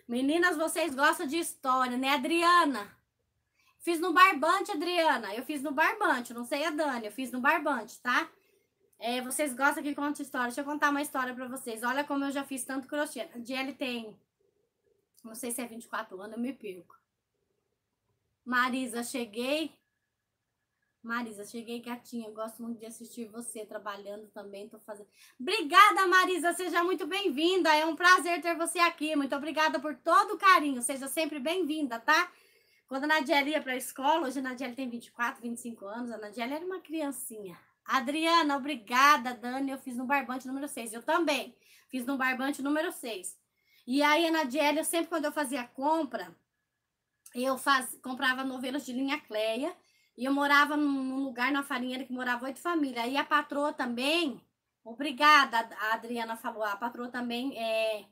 Meninas, vocês gostam de história, né, Adriana? Fiz no barbante, Adriana. Eu fiz no barbante, não sei a Dani, eu fiz no barbante, tá? É, vocês gostam que conte história? Deixa eu contar uma história para vocês. Olha como eu já fiz tanto crochê. A ele tem, não sei se é 24 anos, eu me perco. Marisa, cheguei Marisa, cheguei gatinha, gosto muito de assistir você trabalhando também, tô fazendo. Obrigada, Marisa, seja muito bem-vinda. É um prazer ter você aqui. Muito obrigada por todo o carinho. Seja sempre bem-vinda, tá? Quando a Nadiela ia para a escola, hoje a Nadiela tem 24, 25 anos, a Nadiela era uma criancinha. Adriana, obrigada, Dani, eu fiz no barbante número 6. Eu também fiz no barbante número 6. E aí a Nadiela, sempre quando eu fazia compra, eu faz... comprava novelas de linha Cleia e eu morava num lugar, na farinheira, que morava oito famílias. Aí a patroa também, obrigada, a Adriana falou, a patroa também, é,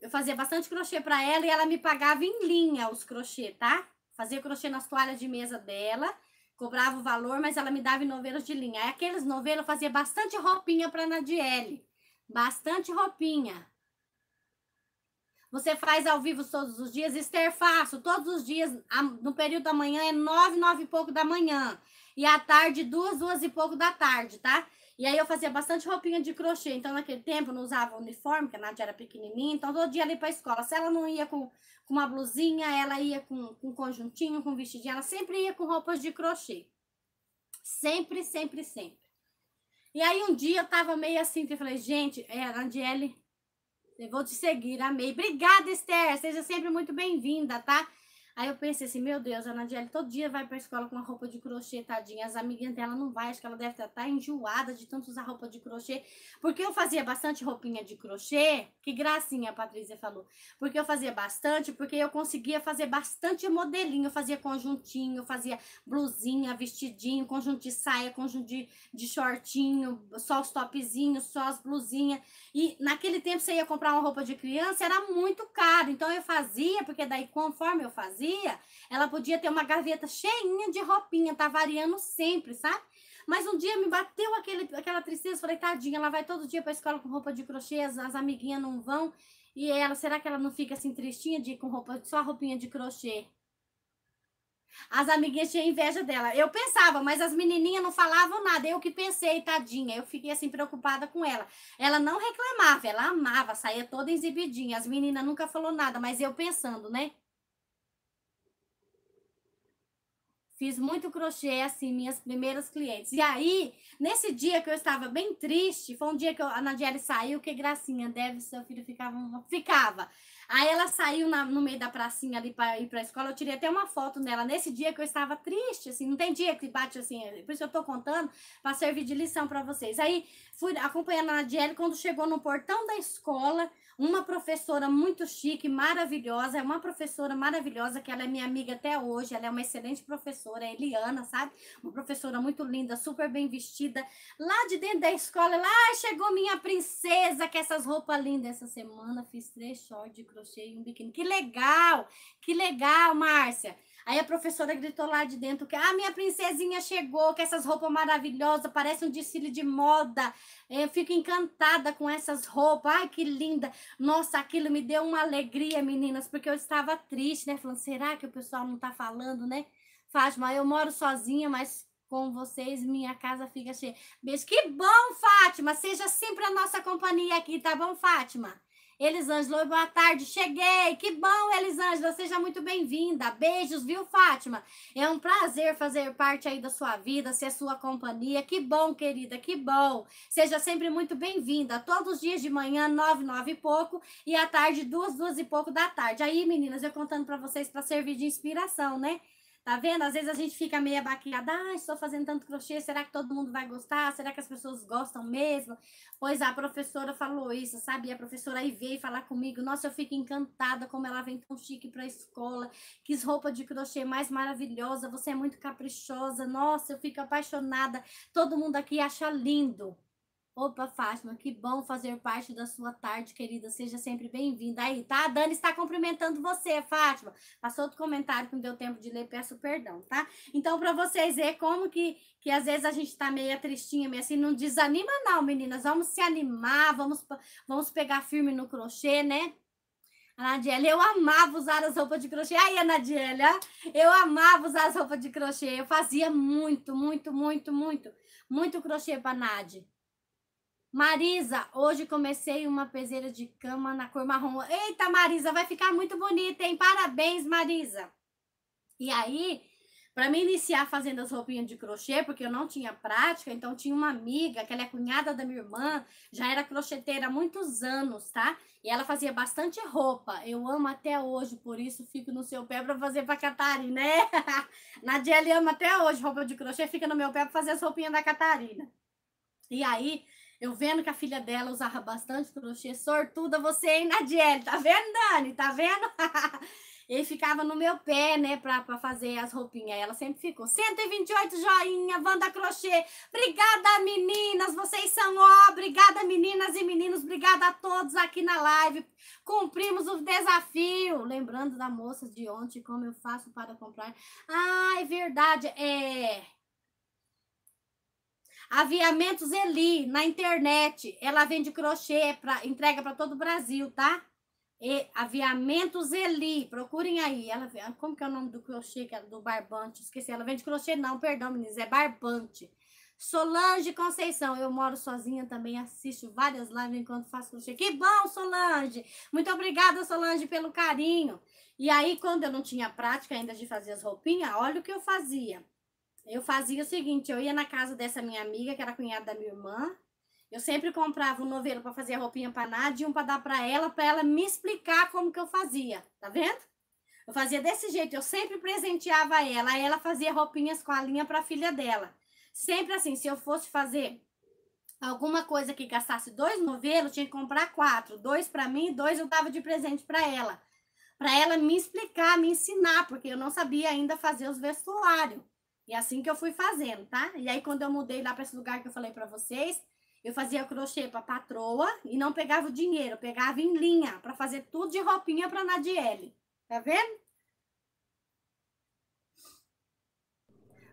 eu fazia bastante crochê para ela e ela me pagava em linha os crochê, tá? Fazia crochê nas toalhas de mesa dela, cobrava o valor, mas ela me dava em novelos de linha. Aí aqueles novelos eu fazia bastante roupinha para Nadiele, bastante roupinha. Você faz ao vivo todos os dias. Esther, faço todos os dias. No período da manhã é nove, nove e pouco da manhã. E à tarde, duas, duas e pouco da tarde, tá? E aí eu fazia bastante roupinha de crochê. Então, naquele tempo, não usava uniforme, porque a Nath era pequenininha. Então, todo dia ali para a escola. Se ela não ia com, com uma blusinha, ela ia com, com um conjuntinho, com vestidinho. Ela sempre ia com roupas de crochê. Sempre, sempre, sempre. E aí, um dia, eu tava meio assim, eu falei, gente, é, a Nadiele Vou te seguir, amei. Obrigada, Esther. Seja sempre muito bem-vinda, tá? Aí eu pensei assim, meu Deus, a Anadiele todo dia vai pra escola com uma roupa de crochê, tadinha. As amiguinhas dela não vai, acho que ela deve estar tá, tá enjoada de tanto usar roupa de crochê. Porque eu fazia bastante roupinha de crochê, que gracinha a Patrícia falou. Porque eu fazia bastante, porque eu conseguia fazer bastante modelinho. Eu fazia conjuntinho, eu fazia blusinha, vestidinho, conjunto de saia, conjunto de, de shortinho, só os topzinhos, só as blusinhas. E naquele tempo você ia comprar uma roupa de criança, era muito caro. Então eu fazia, porque daí conforme eu fazia, fantasia, ela podia ter uma gaveta cheinha de roupinha, tá variando sempre, sabe? Mas um dia me bateu aquele, aquela tristeza, falei, tadinha, ela vai todo dia pra escola com roupa de crochê, as, as amiguinhas não vão. E ela, será que ela não fica assim tristinha de com roupa, só roupinha de crochê? As amiguinhas tinham inveja dela. Eu pensava, mas as menininhas não falavam nada. Eu que pensei, tadinha. Eu fiquei assim preocupada com ela. Ela não reclamava, ela amava, saía toda exibidinha. As meninas nunca falou nada, mas eu pensando, né? Fiz muito crochê, assim, minhas primeiras clientes. E aí, nesse dia que eu estava bem triste, foi um dia que eu, a Nadiele saiu, que gracinha, deve seu filho ficava. Ficava. Aí ela saiu na, no meio da pracinha ali para ir para a escola. Eu tirei até uma foto nela nesse dia que eu estava triste, assim. Não tem dia que bate assim. É por isso eu estou contando para servir de lição para vocês. Aí fui acompanhando a Nadiele. Quando chegou no portão da escola, uma professora muito chique, maravilhosa, é uma professora maravilhosa, que ela é minha amiga até hoje, ela é uma excelente professora, Eliana, sabe? Uma professora muito linda, super bem vestida, lá de dentro da escola, lá chegou minha princesa, com essas roupas lindas essa semana, fiz três shorts de crochê e um biquíni, que legal, que legal, Márcia! Aí a professora gritou lá de dentro que a ah, minha princesinha chegou, que essas roupas maravilhosas, parece um desfile de moda. Eu fico encantada com essas roupas. Ai, que linda. Nossa, aquilo me deu uma alegria, meninas, porque eu estava triste, né? Falando, será que o pessoal não tá falando, né? Fátima, eu moro sozinha, mas com vocês, minha casa fica cheia. Beijo. Que bom, Fátima! Seja sempre a nossa companhia aqui, tá bom, Fátima? Elisângela, boa tarde, cheguei. Que bom, Elisângela, seja muito bem-vinda. Beijos, viu, Fátima? É um prazer fazer parte aí da sua vida, ser sua companhia. Que bom, querida, que bom. Seja sempre muito bem-vinda. Todos os dias de manhã, nove, nove e pouco, e à tarde, duas, duas e pouco da tarde. Aí, meninas, eu contando para vocês para servir de inspiração, né? Tá vendo? Às vezes a gente fica meio abaqueada, ah, estou fazendo tanto crochê, será que todo mundo vai gostar? Será que as pessoas gostam mesmo? Pois a professora falou isso, sabe? E a professora aí veio falar comigo, nossa, eu fico encantada como ela vem tão chique para a escola, que roupa de crochê mais maravilhosa, você é muito caprichosa, nossa, eu fico apaixonada, todo mundo aqui acha lindo. Opa, Fátima, que bom fazer parte da sua tarde, querida. Seja sempre bem-vinda aí, tá? A Dani está cumprimentando você, Fátima. Passou outro comentário que não deu tempo de ler, peço perdão, tá? Então, para vocês verem como que, que às vezes a gente tá meio tristinha, meio assim, não desanima não, meninas. Vamos se animar, vamos, vamos pegar firme no crochê, né? A eu amava usar as roupas de crochê. Aí, a Nadiele, eu amava usar as roupas de crochê. Eu fazia muito, muito, muito, muito, muito crochê pra Nadi. Marisa, hoje comecei uma peseira de cama na cor marrom. Eita, Marisa, vai ficar muito bonita, hein? Parabéns, Marisa. E aí, para me iniciar fazendo as roupinhas de crochê, porque eu não tinha prática, então tinha uma amiga, que ela é cunhada da minha irmã, já era crocheteira há muitos anos, tá? E ela fazia bastante roupa. Eu amo até hoje, por isso fico no seu pé para fazer a Catarina, né? Nadiele ama até hoje roupa de crochê, fica no meu pé para fazer as roupinhas da Catarina. E aí, eu vendo que a filha dela usava bastante crochê, sortuda você, aí, Nadiele? Tá vendo, Dani? Tá vendo? Ele ficava no meu pé, né, pra, pra fazer as roupinhas. Ela sempre ficou. 128 joinha, Wanda Crochê. Obrigada, meninas. Vocês são ó. Obrigada, meninas e meninos. Obrigada a todos aqui na live. Cumprimos o desafio. Lembrando da moça de ontem, como eu faço para comprar. Ah, é verdade. É. Aviamentos Eli, na internet. Ela vende crochê, pra, entrega para todo o Brasil, tá? E, aviamentos Eli, procurem aí. Ela, como que é o nome do crochê, é do barbante? Esqueci, ela vende crochê não, perdão, meninas, é barbante. Solange Conceição, eu moro sozinha também, assisto várias lives enquanto faço crochê. Que bom, Solange! Muito obrigada, Solange, pelo carinho. E aí, quando eu não tinha prática ainda de fazer as roupinhas, olha o que eu fazia eu fazia o seguinte: eu ia na casa dessa minha amiga, que era cunhada da minha irmã. Eu sempre comprava um novelo para fazer roupinha para nada e um para dar para ela, para ela me explicar como que eu fazia. Tá vendo? Eu fazia desse jeito, eu sempre presenteava ela, ela fazia roupinhas com a linha para a filha dela. Sempre assim, se eu fosse fazer alguma coisa que gastasse dois novelos, tinha que comprar quatro, dois para mim, dois eu dava de presente para ela, para ela me explicar, me ensinar, porque eu não sabia ainda fazer os vestuários. E é assim que eu fui fazendo, tá? E aí quando eu mudei lá para esse lugar que eu falei para vocês, eu fazia crochê para patroa e não pegava o dinheiro, pegava em linha para fazer tudo de roupinha para Nadiele. Tá vendo?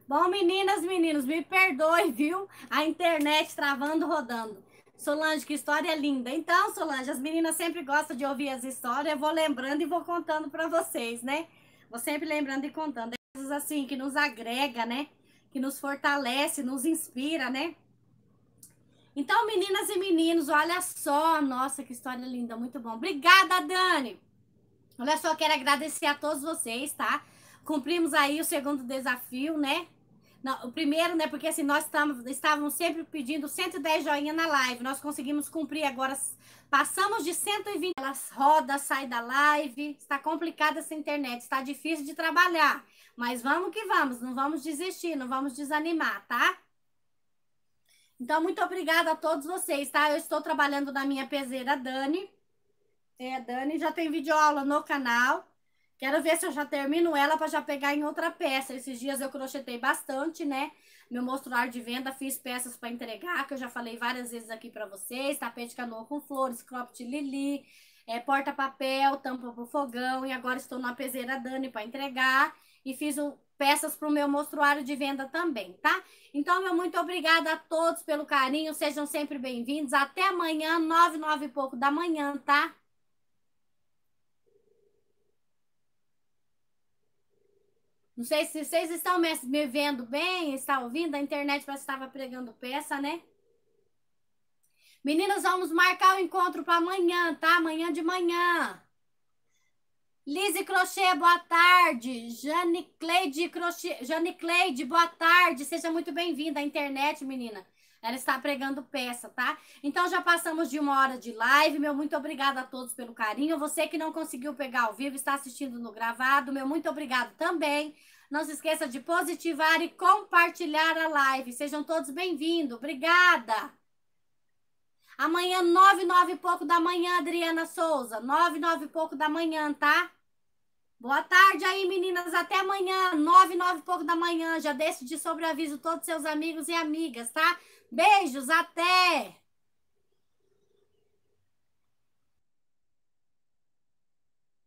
Bom, meninas, meninos, me perdoe, viu? A internet travando, rodando. Solange, que história linda. Então, Solange, as meninas sempre gostam de ouvir as histórias, eu vou lembrando e vou contando para vocês, né? Vou sempre lembrando e contando coisas assim que nos agrega, né? Que nos fortalece, nos inspira, né? Então, meninas e meninos, olha só, nossa, que história linda, muito bom. Obrigada, Dani. Olha só, quero agradecer a todos vocês, tá? Cumprimos aí o segundo desafio, né? Não, primeiro, né? Porque assim, nós estamos, estávamos sempre pedindo 110 joinha na live. Nós conseguimos cumprir agora. Passamos de 120. Elas roda, sai da live. Está complicada essa internet, está difícil de trabalhar. Mas vamos que vamos, não vamos desistir, não vamos desanimar, tá? Então, muito obrigada a todos vocês, tá? Eu estou trabalhando na minha peseira Dani. É, Dani já tem videoaula no canal. Quero ver se eu já termino ela para já pegar em outra peça. Esses dias eu crochetei bastante, né? Meu mostruário de venda, fiz peças para entregar, que eu já falei várias vezes aqui para vocês. Tapete canoa com flores, cropped lili, é, porta-papel, tampa pro fogão. E agora estou na peseira Dani para entregar. E fiz peças para o meu mostruário de venda também, tá? Então, meu muito obrigada a todos pelo carinho. Sejam sempre bem-vindos. Até amanhã, nove, nove e pouco da manhã, tá? Não sei se vocês estão me vendo bem, está ouvindo? A internet parece que estava pregando peça, né? Meninas, vamos marcar o encontro para amanhã, tá? Amanhã de manhã. Lise Crochê, boa tarde. Jane Cleide Crochê, Jane Cleide, boa tarde. Seja muito bem-vinda à internet, menina. Ela está pregando peça, tá? Então já passamos de uma hora de live. Meu muito obrigada a todos pelo carinho. Você que não conseguiu pegar ao vivo, está assistindo no gravado. Meu muito obrigado também. Não se esqueça de positivar e compartilhar a live. Sejam todos bem-vindos. Obrigada! Amanhã, nove, nove e pouco da manhã, Adriana Souza. Nove, nove e pouco da manhã, tá? Boa tarde aí, meninas. Até amanhã, nove, nove e pouco da manhã. Já deixe de sobreaviso todos seus amigos e amigas, tá? Beijos, até!